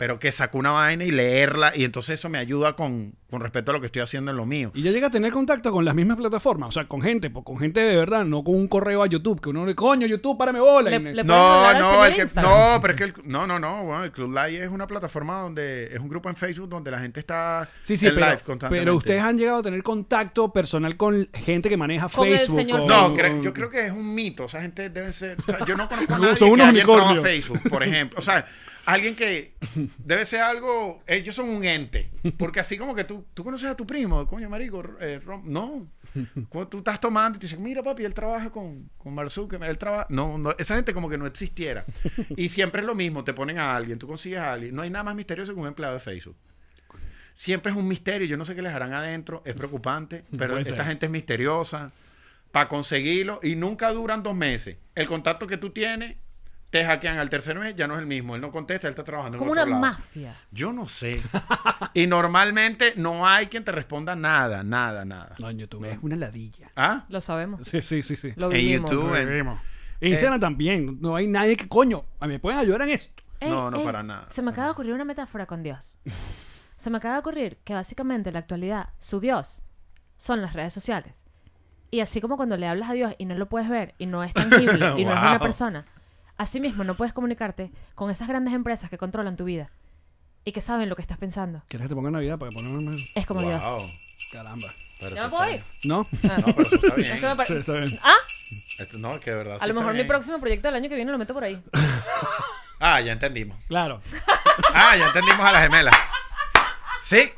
pero que saco una vaina y leerla y entonces eso me ayuda con, con respecto a lo que estoy haciendo en lo mío. Y yo llega a tener contacto con las mismas plataformas, o sea, con gente, pues, con gente de verdad, no con un correo a YouTube, que uno le coño, YouTube, párame bola. no, no, no, pero es que el, no, no, no, bueno, el Club Live es una plataforma donde es un grupo en Facebook donde la gente está sí, sí, en pero, live constantemente. Pero ustedes han llegado a tener contacto personal con gente que maneja Facebook. no, yo creo que es un mito, o sea, gente debe ser, yo no conozco a nadie que haya entrado a Facebook, por ejemplo, o sea, alguien que debe ser algo. Ellos son un ente. Porque así como que tú, tú conoces a tu primo, coño, marico, eh, no. Cuando tú estás tomando y te dicen, mira, papi, él trabaja con, con él trabaja. No, esa gente como que no existiera. Y siempre es lo mismo, te ponen a alguien, tú consigues a alguien. No hay nada más misterioso que un empleado de Facebook. Siempre es un misterio, yo no sé qué les harán adentro, es preocupante, pero esta gente es misteriosa para conseguirlo y nunca duran dos meses. El contacto que tú tienes te hackean al tercer mes, ya no es el mismo. Él no contesta, él está trabajando. Como en otro una mafia. Yo no sé. y normalmente no hay quien te responda nada, nada, nada. No, en YouTube es una ladilla. ¿Ah? Lo sabemos. Sí, sí, sí. sí. en YouTube. En, Instagram también. No hay nadie que, coño, ¿me pueden ayudar en esto? Eh, no, no, eh, para nada. Se me acaba de ocurrir una metáfora con Dios. se me acaba de ocurrir que básicamente en la actualidad, su Dios son las redes sociales. Y así como cuando le hablas a Dios y no lo puedes ver y no es tangible y no es una persona. Asimismo, no puedes comunicarte con esas grandes empresas que controlan tu vida y que saben lo que estás pensando. ¿Quieres que te ponga Navidad para que pongan Es como wow. Dios. Caramba. ¿Ya me puedo ir? No. Ah. No, pero eso está bien. ¿Ah? no, que de verdad. A lo mejor mi próximo proyecto del año que viene lo meto por ahí. ah, ya entendimos. Claro. ah, ya entendimos a la gemela. Sí.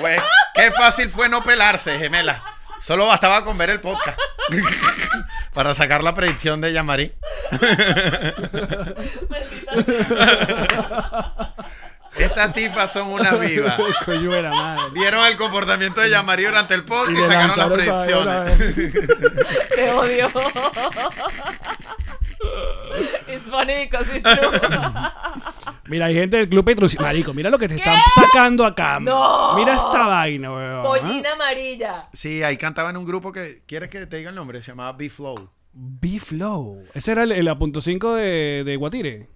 Pues, qué fácil fue no pelarse, gemela. Solo bastaba con ver el podcast para sacar la predicción de Yamari. Estas tipas son una vivas. Vieron el comportamiento de Yamari durante el podcast y, sacaron las predicciones. Te odio. It's funny because it's true. Mira, hay gente del Club Petrus. Ah. Marico, mira lo que te están sacando acá. No. Mira esta vaina, weón. Pollina ¿eh? amarilla. Sí, ahí cantaban un grupo que. ¿Quieres que te diga el nombre? Se llamaba B-Flow. B-Flow. Ese era el, de, de Guatire.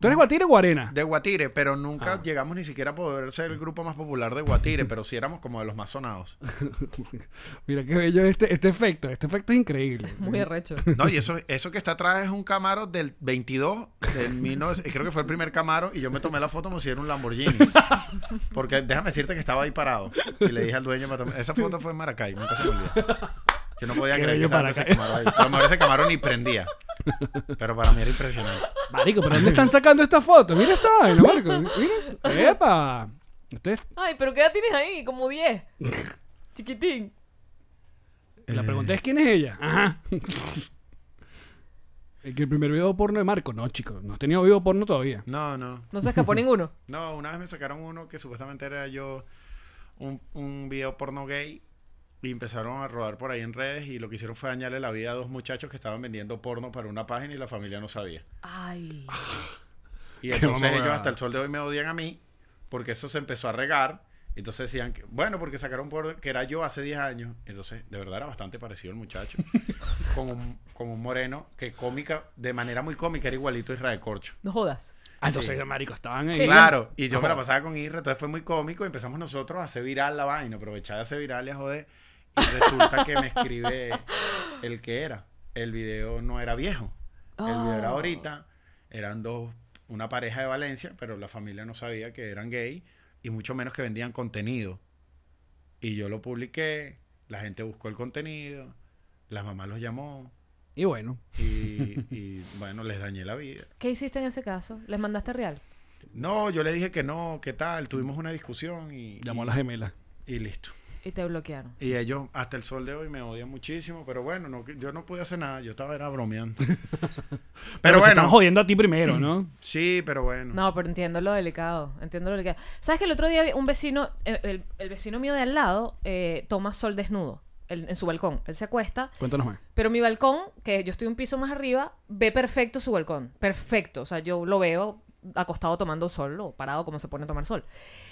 ¿Tú eres Guatire o Guarena? De Guatire, pero nunca ah. llegamos ni siquiera a poder ser el grupo más popular de Guatire, pero sí éramos como de los más sonados. Mira qué bello este, este efecto, este efecto es increíble. muy arrecho. No, y eso, eso que está atrás es un Camaro del 22, del creo que fue el primer Camaro, y yo me tomé la foto como si era un Lamborghini. Porque déjame decirte que estaba ahí parado, y le dije al dueño, esa foto fue en Maracay, nunca se me olvidó. Yo no podía creer que ese Camaro ahí. A ese Camaro ni prendía. Pero para mí era impresionante. Marico, ¿pero dónde están sacando esta foto? Mira esta el Marco. Mira. ¡Epa! Usted- Ay, pero ¿qué edad tienes ahí? Como 10. Chiquitín. La eh. pregunta es quién es ella. Ajá. El que el primer video porno de Marco. No, chicos, no has tenido video porno todavía. No, no. No se escapó ninguno. No, una vez me sacaron uno que supuestamente era yo un, un video porno gay y empezaron a rodar por ahí en redes y lo que hicieron fue dañarle la vida a dos muchachos que estaban vendiendo porno para una página y la familia no sabía. Ay. y entonces ellos hasta el sol de hoy me odian a mí porque eso se empezó a regar. Entonces decían, que, bueno, porque sacaron porno, que era yo hace 10 años. Entonces, de verdad era bastante parecido el muchacho. con, un, un moreno que cómica, de manera muy cómica, era igualito a Israel Corcho. No jodas. Ah, entonces, los maricos estaban ahí. claro, y yo me la pasaba con Irra, entonces fue muy cómico y empezamos nosotros a hacer viral la vaina, aprovechar de hacer viral y a joder. Y resulta que me escribe el que era. El video no era viejo. El video era oh. ahorita. Eran dos, una pareja de Valencia, pero la familia no sabía que eran gay y mucho menos que vendían contenido. Y yo lo publiqué, la gente buscó el contenido, la mamá los llamó. Y bueno. Y, bueno, les dañé la vida. ¿Qué hiciste en ese caso? ¿Les mandaste real? No, yo le dije que no, ¿qué tal? Tuvimos una discusión y... Llamó a la gemela Y listo. Y te bloquearon. Y ellos hasta el sol de hoy me odian muchísimo, pero bueno, no, yo no pude hacer nada, yo estaba era bromeando. pero, bueno. Te están jodiendo a ti primero, ¿no? Sí, pero bueno. No, pero entiendo lo delicado, entiendo lo delicado. ¿Sabes que el otro día un vecino, eh, el, vecino mío de al lado, eh, toma sol desnudo? en su balcón. Él se acuesta. Cuéntanos más. Pero mi balcón, que yo estoy un piso más arriba, ve perfecto su balcón. Perfecto. O sea, yo lo veo acostado tomando sol o parado como se pone a tomar sol.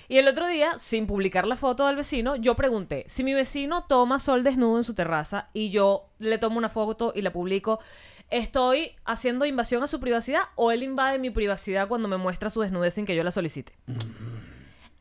Y el otro día, sin publicar la foto del vecino, yo pregunté, si mi vecino toma sol desnudo en su terraza y yo le tomo una foto y la publico, ¿estoy haciendo invasión a su privacidad o él invade mi privacidad cuando me muestra su desnudez sin que yo la solicite? Mm.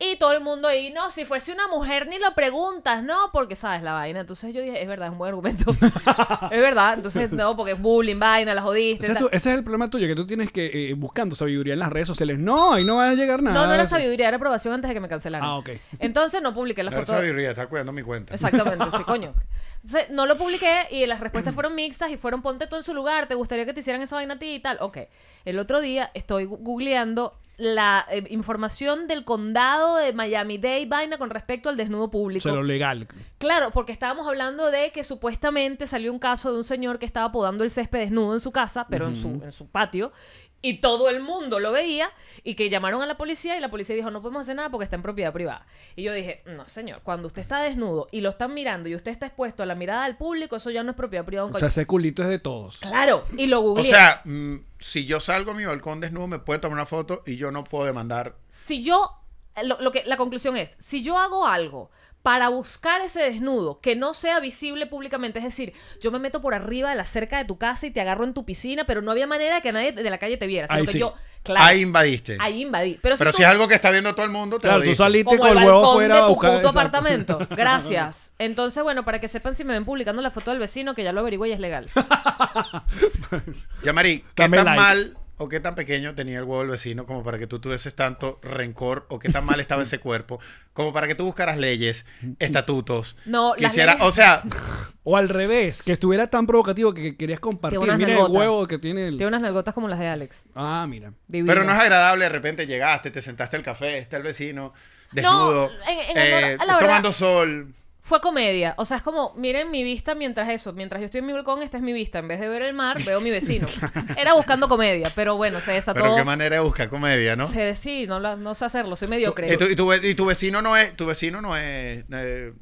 Y todo el mundo ahí, no, si fuese una mujer ni lo preguntas, ¿no? Porque sabes la vaina. Entonces yo dije, es verdad, es un buen argumento. es verdad. Entonces, no, porque es bullying, vaina, la jodiste. Ese es, el problema tuyo, que tú tienes que eh, buscando sabiduría en las redes sociales. No, y no va a llegar nada. No, no era sabiduría, era aprobación antes de que me cancelaran. Ah, ok. Entonces no publiqué la no foto. Era sabiduría, estás cuidando mi cuenta. Exactamente, sí, coño. Entonces, no lo publiqué y las respuestas fueron mixtas y fueron ponte tú en su lugar, te gustaría que te hicieran esa vaina a ti y tal. Ok. El otro día estoy googleando la eh, información del condado de Miami-Dade vaina con respecto al desnudo público. O lo legal. Claro, porque estábamos hablando de que supuestamente salió un caso de un señor que estaba podando el césped desnudo en su casa, pero en, su, en su patio, y todo el mundo lo veía y que llamaron a la policía y la policía dijo no podemos hacer nada porque está en propiedad privada. Y yo dije, no señor, cuando usted está desnudo y lo están mirando y usted está expuesto a la mirada del público, eso ya no es propiedad privada. O sea, ese culito es de todos. Claro, y lo googleé. O sea, mm, si yo salgo a mi balcón desnudo me puede tomar una foto y yo no puedo demandar. Si yo, lo que, la conclusión es, si yo hago algo para buscar ese desnudo que no sea visible públicamente. Es decir, yo me meto por arriba de la cerca de tu casa y te agarro en tu piscina, pero no había manera de que nadie de la calle te viera. Ahí, invadiste. Ahí invadí. Pero si, es algo que está viendo todo el mundo, te claro, tú saliste con el, huevo de tu puto apartamento. Gracias. Entonces, bueno, para que sepan si me ven publicando la foto del vecino, que ya lo averigüé y es legal. Yamari, ¿qué Dame tan mal o qué tan pequeño tenía el huevo del vecino como para que tú tuvieses tanto rencor o qué tan mal estaba ese cuerpo como para que tú buscaras leyes, estatutos. No, quisiera, o sea, o al revés, que estuviera tan provocativo que, querías compartir. el huevo que tiene el... Tiene unas nalgotas como las de Alex. Ah, mira. Pero no es agradable, de repente llegaste, te sentaste al café, está el vecino desnudo, no, eh, tomando sol fue comedia. O sea, es como, miren mi vista mientras eso, mientras yo estoy en mi balcón, esta es mi vista. En vez de ver el mar, veo mi vecino. Era buscando comedia, pero bueno, se desató. Pero qué manera de buscar comedia, ¿no? sí, no, sé hacerlo, soy mediocre. ¿Y y, vecino no es, tu vecino no es. Eh,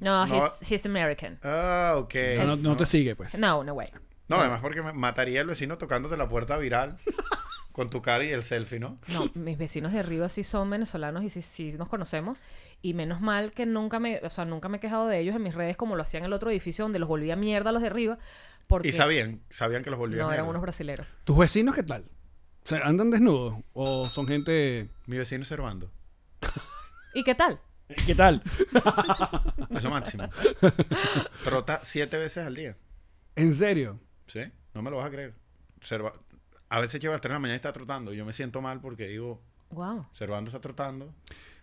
he's, American. Ah, ok. No, te sigue, pues. No, no way. No, además porque mataría el vecino tocándote la puerta viral. con tu cara y el selfie, ¿no? No, mis vecinos de arriba sí son venezolanos y sí, sí nos conocemos. Y menos mal que nunca me, o sea, nunca me he quejado de ellos en mis redes como lo hacían en el otro edificio donde los volvía mierda los de arriba. Porque y sabían, sabían que los volvían No, eran unos brasileros. ¿Tus vecinos qué tal? O ¿Andan desnudos? ¿O son gente...? Mi vecino es Servando. ¿Y qué tal? ¿Qué tal? es lo máximo. Trota siete veces al día. ¿En serio? Sí, no me lo vas a creer. A veces lleva a las tres la mañana y está trotando. Y yo me siento mal porque digo... Wow. Servando está trotando.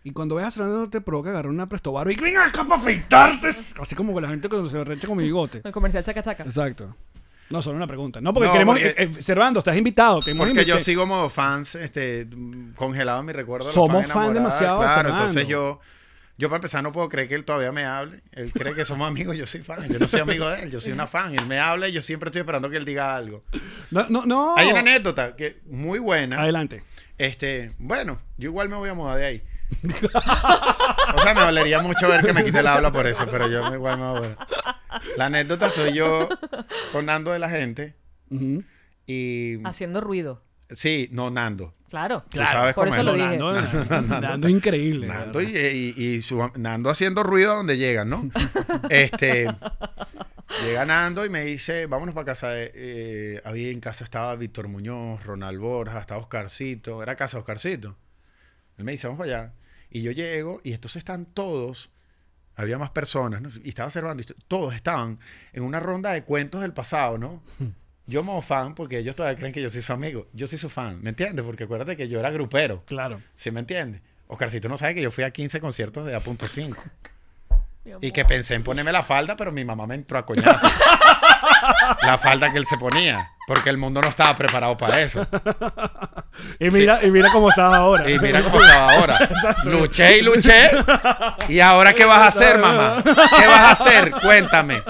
Y cuando veas a te provoca agarrar una prestobaro y ¡Venga acá para afeitarte! Así como la gente cuando se recha con mi bigote. El comercial chaca chaca. Exacto. No, solo una pregunta. No, porque queremos. Servando, eh, eh, estás invitado. Te porque yo sigo como fans, este, congelado en mi recuerdo. Somos fans demasiado. Claro, entonces yo. Yo para empezar no puedo creer que él todavía me hable. Él cree que somos amigos, yo soy fan. Yo no soy amigo de él, yo soy una fan. Él me habla y yo siempre estoy esperando que él diga algo. No, no, no. Hay una anécdota que muy buena. Adelante. Este, bueno, yo igual me voy a mudar de ahí o sea, me dolería mucho ver que me quite la habla por eso, pero yo igual me La anécdota estoy yo Nando de la gente y... Haciendo ruido. Sí, no Nando. Claro, claro. por eso lo dije. Nando, increíble. Nando y, Nando haciendo ruido donde llega, ¿no? este... Llega Nando y me dice, vámonos para casa. Eh, había en casa estaba Víctor Muñoz, Ronald Borja, estaba Oscarcito. Era casa de Oscarcito. Él me dice, vamos para allá. Y yo llego y estos están todos, había más personas, ¿no? y estaba observando, todos estaban en una ronda de cuentos del pasado, ¿no? Hmm. Yo me fan porque ellos todavía creen que yo soy su amigo. Yo soy su fan, ¿me entiendes? Porque acuérdate que yo era grupero. Claro. ¿Sí me entiendes? tú no sabes que yo fui a 15 conciertos de A.5. y que pensé en ponerme la falda, pero mi mamá me entró a coñazo. la falta que él se ponía. Porque el mundo no estaba preparado para eso. Y mira, mira cómo estás ahora. Y mira cómo estaba ahora. Luché y luché. ¿Y ahora qué vas a hacer, mamá? ¿Qué vas a hacer? Cuéntame.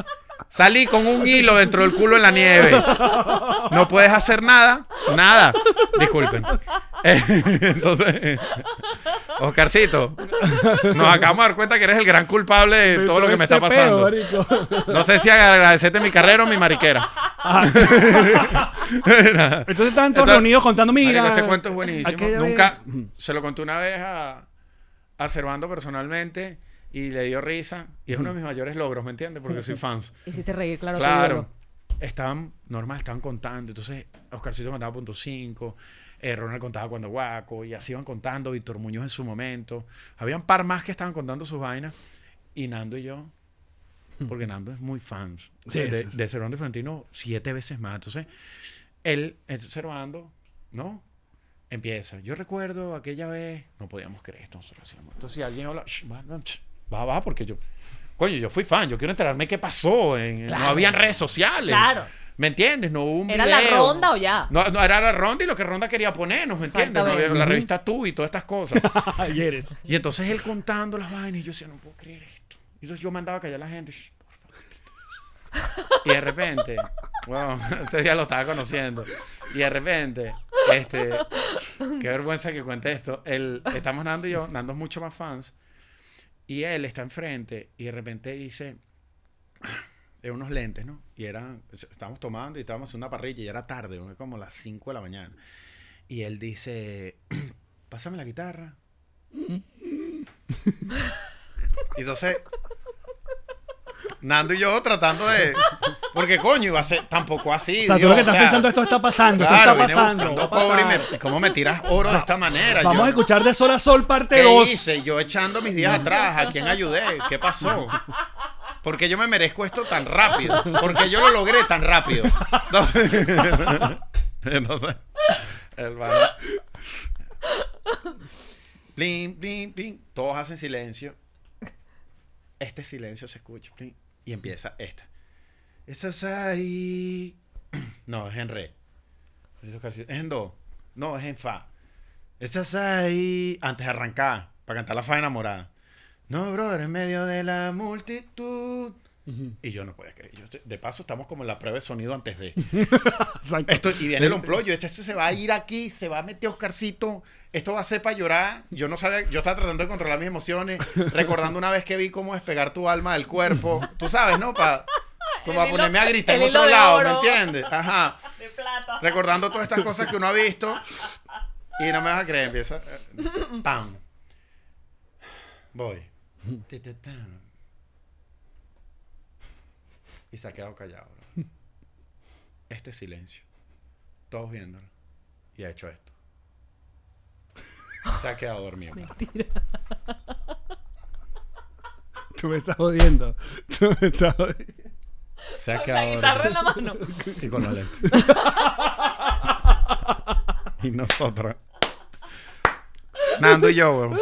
Salí con un hilo dentro del culo en la nieve. No puedes hacer nada. Nada. Disculpen. Entonces. Oscarcito, nos acabamos de dar cuenta que eres el gran culpable de todo, lo que me está este pasando. no sé si agradecerte mi carrera o mi mariquera. Ah. Entonces estaban todos reunidos contando, mira. este cuento es buenísimo. Nunca se lo conté una vez a, personalmente y le dio risa. Y es uno de mis mayores logros, ¿me entiendes? Porque soy fans. Hiciste reír, claro. Claro. estaban normal, estaban contando. Entonces, Oscarcito contaba punto 5, eh, Ronald contaba cuando Guaco, y así iban contando, Víctor Muñoz en su momento. Habían par más que estaban contando sus vainas, y Nando y yo, hmm. porque Nando es muy fan de, Cervando y Florentino siete veces más. Entonces, él, Cervando, ¿no? Empieza. Yo recuerdo aquella vez, no podíamos creer esto, nosotros Entonces, si alguien habla, va, va, porque yo, coño, yo fui fan, yo quiero enterarme qué pasó. En, No habían redes sociales. Claro. ¿Me entiendes? No hubo un ¿Era la ronda o ya? No, no, era la ronda y lo que ronda quería ponernos, ¿me entiendes? la revista tú y todas estas cosas. Ayer eres. Y entonces él contando las vainas y yo decía, no puedo creer esto. Y entonces yo mandaba a callar a la gente. y de repente, bueno, este día lo estaba conociendo. Y de repente, este, qué vergüenza que cuente esto. estamos Nando y yo, Nando es mucho más fans. Y él está enfrente y de repente dice de eh, unos lentes, ¿no? Y eran, estábamos tomando y estábamos en una parrilla y era tarde, como las 5 de la mañana. Y él dice, pásame la guitarra. y entonces, Nando y yo tratando de... Porque coño, iba a ser tampoco así. O sea, tú lo que estás pensando, esto está pasando, claro, está pasando. y me, ¿Cómo me tiras oro de esta manera? Vamos a escuchar de sol a sol parte 2. Yo echando mis días atrás, ¿a quién ayudé? ¿Qué pasó? porque yo me merezco esto tan rápido, porque yo lo logré tan rápido. Entonces, entonces el bar. Todos hacen silencio. Este silencio se escucha. y empieza esta. es ahí. No, es en re. Es en do. No, es en fa. es ahí. Antes de arrancar. para cantar la fa enamorada. No, brother, en medio de la multitud. Y yo no podía creer. de paso, estamos como en la prueba de sonido antes de. Esto, y viene el omployo. Este, se va a ir aquí, se va a meter Oscarcito. Esto va a ser para llorar. Yo no sabía, yo estaba tratando de controlar mis emociones, recordando una vez que vi cómo despegar tu alma del cuerpo. Tú sabes, ¿no? como a ponerme a gritar en otro lado, ¿me entiendes? Ajá. De plata. Recordando todas estas cosas que uno ha visto. Y no me vas a creer, empieza. Eh, ¡Pam! Voy. Y se ha quedado callado. Este silencio. Todos viéndolo. Y ha hecho esto. Se ha quedado dormido. Mentira. Tú me estás jodiendo. Tú me estás Se ha quedado dormido en la mano. Y con la y nosotros. Nando y yo,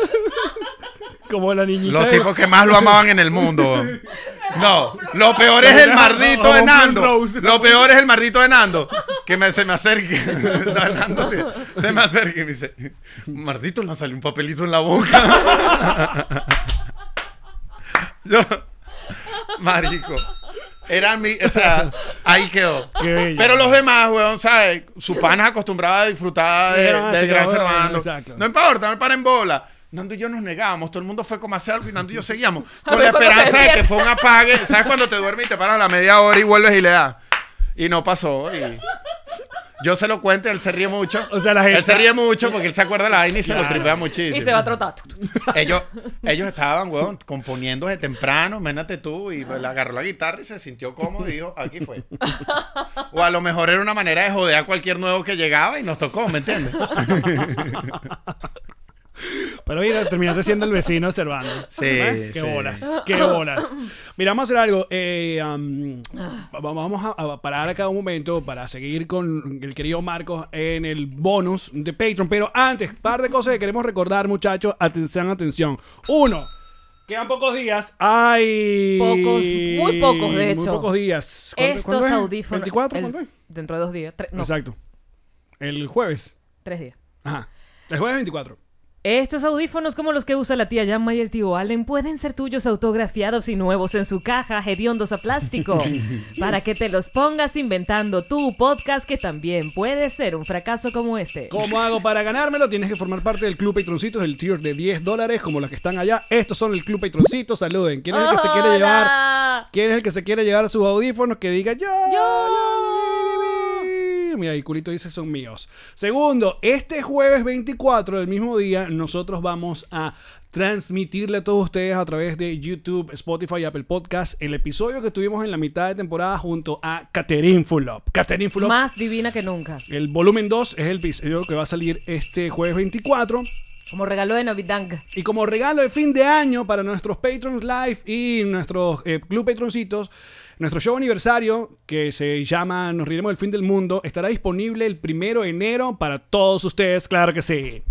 como la niñita. Los tipos que más lo amaban en el mundo. No, lo peor es el mardito de Nando. Lo peor es el mardito de Nando. Que se me acerque. se, me acerque y me dice: Mardito, le salió un papelito en la boca. marico. Era mi. O sea, ahí quedó. Pero los demás, weón, ¿sabes? Su panas acostumbrado a disfrutar de, Gran No importa, no en bola. Nando y yo nos negábamos, todo el mundo fue como a hacer algo y Nando y yo seguíamos. Con la esperanza de que fue un apague. ¿Sabes cuando te duermes y te paras a la media hora y vuelves y le das? Y no pasó. Y... Yo se lo cuento él se ríe mucho. O sea, la gente... Él se ríe mucho porque él se acuerda de la vaina y se lo tripea muchísimo. Y se va a trotar. ellos, ellos estaban, weón, componiendo desde temprano, ménate tú, y agarró la guitarra y se sintió cómodo y dijo, aquí fue. o a lo mejor era una manera de jodear a cualquier nuevo que llegaba y nos tocó, ¿me entiendes? Pero mira, terminaste siendo el vecino observando. Sí. ¿Eh? Qué bolas, qué bolas. Mira, vamos a hacer algo. Eh, vamos a, parar a cada momento para seguir con el querido Marcos en el bonus de Patreon. Pero antes, par de cosas que queremos recordar, muchachos. Atención, atención. Uno. Quedan pocos días. Ay. Pocos, muy pocos, de hecho. pocos días. Estos es? audífonos. ¿24? dentro de dos días. Exacto. El jueves. Tres días. Ajá. El jueves 24. Estos audífonos como los que usa la tía Yamma y el tío Allen pueden ser tuyos autografiados y nuevos en su caja, hediondos a plástico, para que te los pongas inventando tu podcast que también puede ser un fracaso como este. ¿Cómo hago para ganármelo? Tienes que formar parte del Club Patroncitos, el tier de 10 dólares, como las que están allá. Estos son el Club Patroncitos, saluden. ¿Quién es el que se quiere llevar? ¿Quién es el que se quiere llevar sus audífonos? Que diga Yo. yo mira, y culito dice son míos. Segundo, este jueves 24 del mismo día, nosotros vamos a transmitirle a todos ustedes a través de YouTube, Spotify y Apple Podcast el episodio que tuvimos en la mitad de temporada junto a Catherine Fullop. Catherine Fulop. Más divina que nunca. El volumen 2 es el episodio que va a salir este jueves 24. Como regalo de Navidad. Y como regalo de fin de año para nuestros Patrons Live y nuestros eh, Club Patroncitos, nuestro show aniversario, que se llama Nos Riremos del Fin del Mundo, estará disponible el primero de enero para todos ustedes, claro que sí.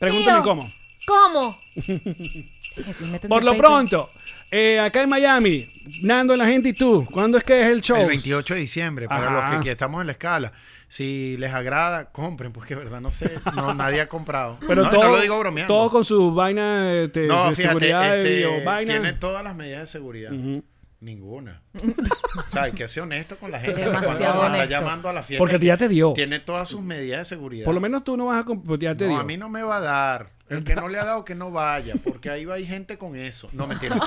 Pregúntame cómo. ¿Cómo? Por lo pronto, eh, acá en Miami, Nando, la gente y tú, ¿cuándo es que es el show? El 28 de diciembre, para los que, estamos en la escala. Si les agrada, compren, porque de verdad no sé, no, nadie ha comprado. Pero todo, lo digo bromeando. Todo con su vaina de, seguridad este, Tiene todas las medidas de seguridad. Ninguna. o sea, hay que ser honesto con la gente cuando está llamando a la fiesta. Porque ya te dio. Tiene todas sus medidas de seguridad. Por lo menos tú no vas a... Pues, ya no, a mí no me va a dar. El que no le ha dado que no vaya, porque ahí va hay gente con eso. No, me entiendes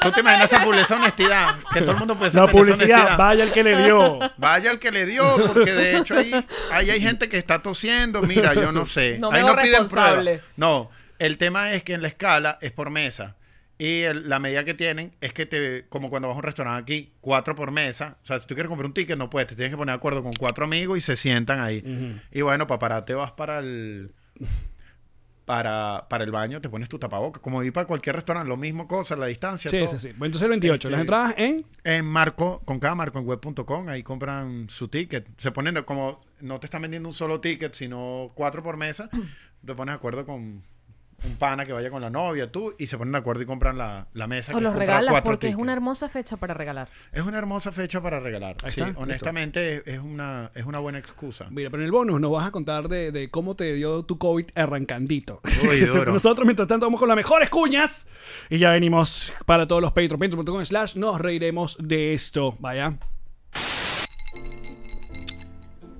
¿Tú te imaginas esa, publicidad honestidad? Que todo el mundo puede La publicidad, vaya el que le dio. Vaya el que le dio, porque de hecho ahí, ahí hay gente que está tosiendo. Mira, yo no sé. No ahí no No, el tema es que en la escala es por mesa. Y la medida que tienen es que te, como cuando vas a un restaurante aquí, cuatro por mesa. O sea, si tú quieres comprar un ticket, no puedes. Te tienes que poner de acuerdo con cuatro amigos y se sientan ahí. Y bueno, para parar, te vas para el. Para, para el baño, te pones tu tapabocas. Como ir para cualquier restaurante, lo mismo cosa, la distancia. Sí, todo. sí, sí. Bueno, entonces el 28. las este, entradas en. En marco, con cada marco, en web.com. Ahí compran su ticket. Se ponen como. No te están vendiendo un solo ticket, sino cuatro por mesa. te pones de acuerdo con un pana que vaya con la novia, tú, y se ponen de acuerdo y compran la, la mesa. O los regalas, porque es una hermosa fecha para regalar. Es una hermosa fecha para regalar. honestamente es, una, es una buena excusa. Mira, pero en el bonus nos vas a contar de, cómo te dio tu COVID arrancandito. Nosotros, mientras tanto, vamos con las mejores cuñas y ya venimos para todos los Patreon.com nos reiremos de esto. Vaya.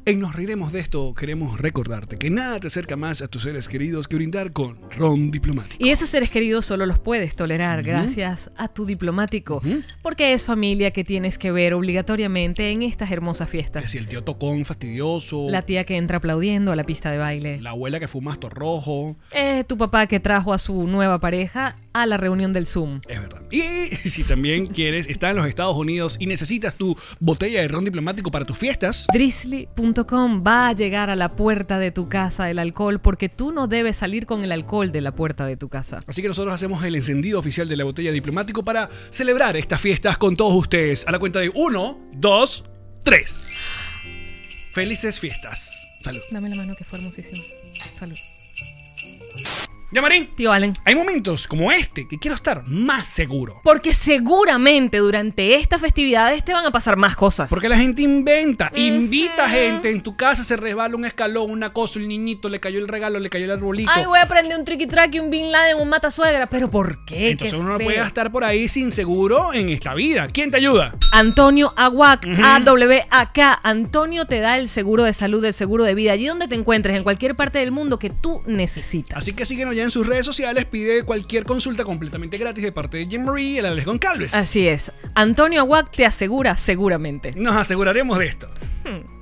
En Nos Riremos de esto queremos recordarte que nada te acerca más a tus seres queridos que brindar con ron diplomático. Y esos seres queridos solo los puedes tolerar gracias a tu diplomático, porque es familia que tienes que ver obligatoriamente en estas hermosas fiestas. Que si el tío tocón fastidioso. La tía que entra aplaudiendo a la pista de baile. La abuela que fuma astor rojo. Eh, tu papá que trajo a su nueva pareja a la reunión del Zoom. Es verdad. Y si también quieres, Estar en los Estados Unidos y necesitas tu botella de ron diplomático para tus fiestas. Drizzly.com va a llegar a la puerta de tu casa el alcohol porque tú no debes salir con el alcohol de la puerta de tu casa. Así que nosotros hacemos el encendido oficial de la botella diplomático para celebrar estas fiestas con todos ustedes a la cuenta de 1, 2, 3. Felices fiestas. Salud. Dame la mano que fue hermosísimo. Salud. Marín Tío Allen. Hay momentos como este que quiero estar más seguro. Porque seguramente durante estas festividades te van a pasar más cosas. Porque la gente inventa, invita gente. En tu casa se resbala un escalón, una cosa, el niñito le cayó el regalo, le cayó el arbolito. Ay, voy a aprender un tricky track y un Bin Laden, un matasuegra. ¿Pero por qué? Entonces uno no puede estar por ahí sin seguro en esta vida. ¿Quién te ayuda? Antonio Aguac, W A AWAK. Antonio te da el seguro de salud, el seguro de vida, allí donde te encuentres, en cualquier parte del mundo que tú necesitas. Así que síguenos ya en sus redes sociales pide cualquier consulta completamente gratis de parte de Jim Marie y el Alex Goncalves. Así es. Antonio Aguac te asegura seguramente. Nos aseguraremos de esto. Hmm.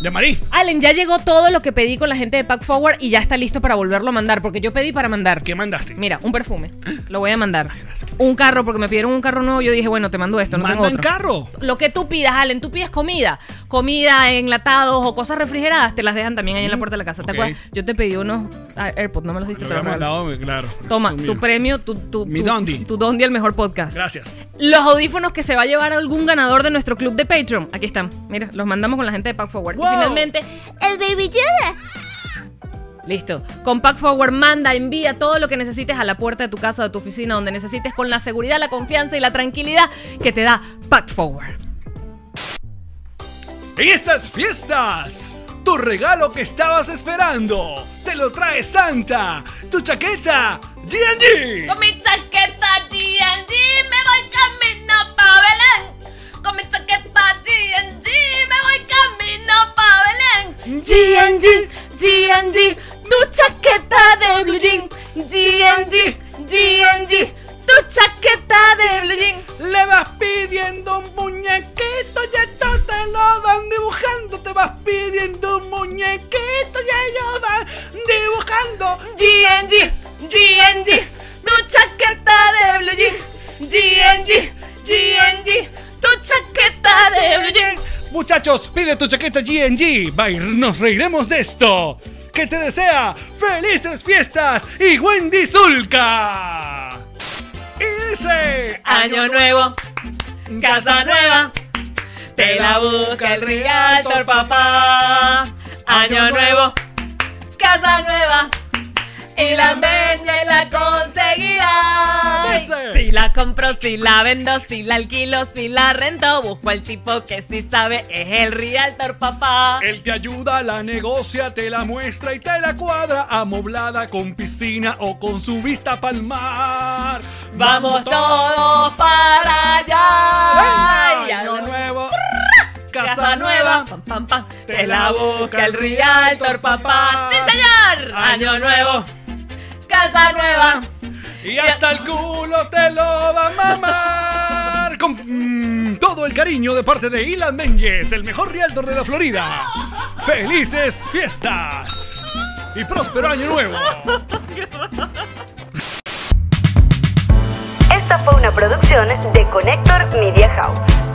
De Marí. Allen, ya llegó todo lo que pedí con la gente de Pack Forward y ya está listo para volverlo a mandar, porque yo pedí para mandar. ¿Qué mandaste? Mira, un perfume. Lo voy a mandar. un carro, porque me pidieron un carro nuevo. Yo dije, bueno, te mando esto. No ¿Mandan carro? Lo que tú pidas, Allen, tú pides comida. Comida, enlatados o cosas refrigeradas, te las dejan también ahí en la puerta de la casa. ¿Te acuerdas? Yo te pedí unos ah, AirPods, no me los diste. Lo mandado, claro. Toma, tu premio, tu, tu, Mi tu, Dondi. Tu Dondi, el mejor podcast. Gracias. Los audífonos que se va a llevar algún ganador de nuestro club de Patreon. Aquí están. Mira, los mandamos con la gente de Pack Forward finalmente el Baby Yoda. Listo. Con Pack Forward manda, envía todo lo que necesites a la puerta de tu casa o de tu oficina, donde necesites, con la seguridad, la confianza y la tranquilidad que te da Pack Forward. En estas fiestas, tu regalo que estabas esperando, te lo trae Santa, tu chaqueta, DD. Con mi chaqueta GG me voy caminando para Belén con mi chaqueta GNG. Me voy camino pa' Belén. GNG, GNG, tu chaqueta de blue jean. GNG, GNG, tu chaqueta de blue Le vas pidiendo un puño pide tu chaqueta GNG. Nos reiremos de esto. Que te desea felices fiestas y Wendy Zulka. Y dice: Año nuevo, casa nueva. Te la busca el realtor papá. Año nuevo, casa nueva. Y la bella y la si la compro, si la vendo, si la alquilo, si la rento. Busco al tipo que sí sabe, es el realtor, papá. Él te ayuda, la negocia, te la muestra y te la cuadra. Amoblada con piscina o con su vista pa'l mar. Vamos, todos para allá. año nuevo. Casa, nueva, Te la busca el realtor, papá. ¡Sí, señor! Año nuevo, casa nueva. Y hasta el culo te lo va a mamar. Con mm, todo el cariño de parte de Ilan Menges, el mejor realtor de la Florida. ¡Felices fiestas! Y próspero año nuevo. Esta fue una producción de Connector Media House.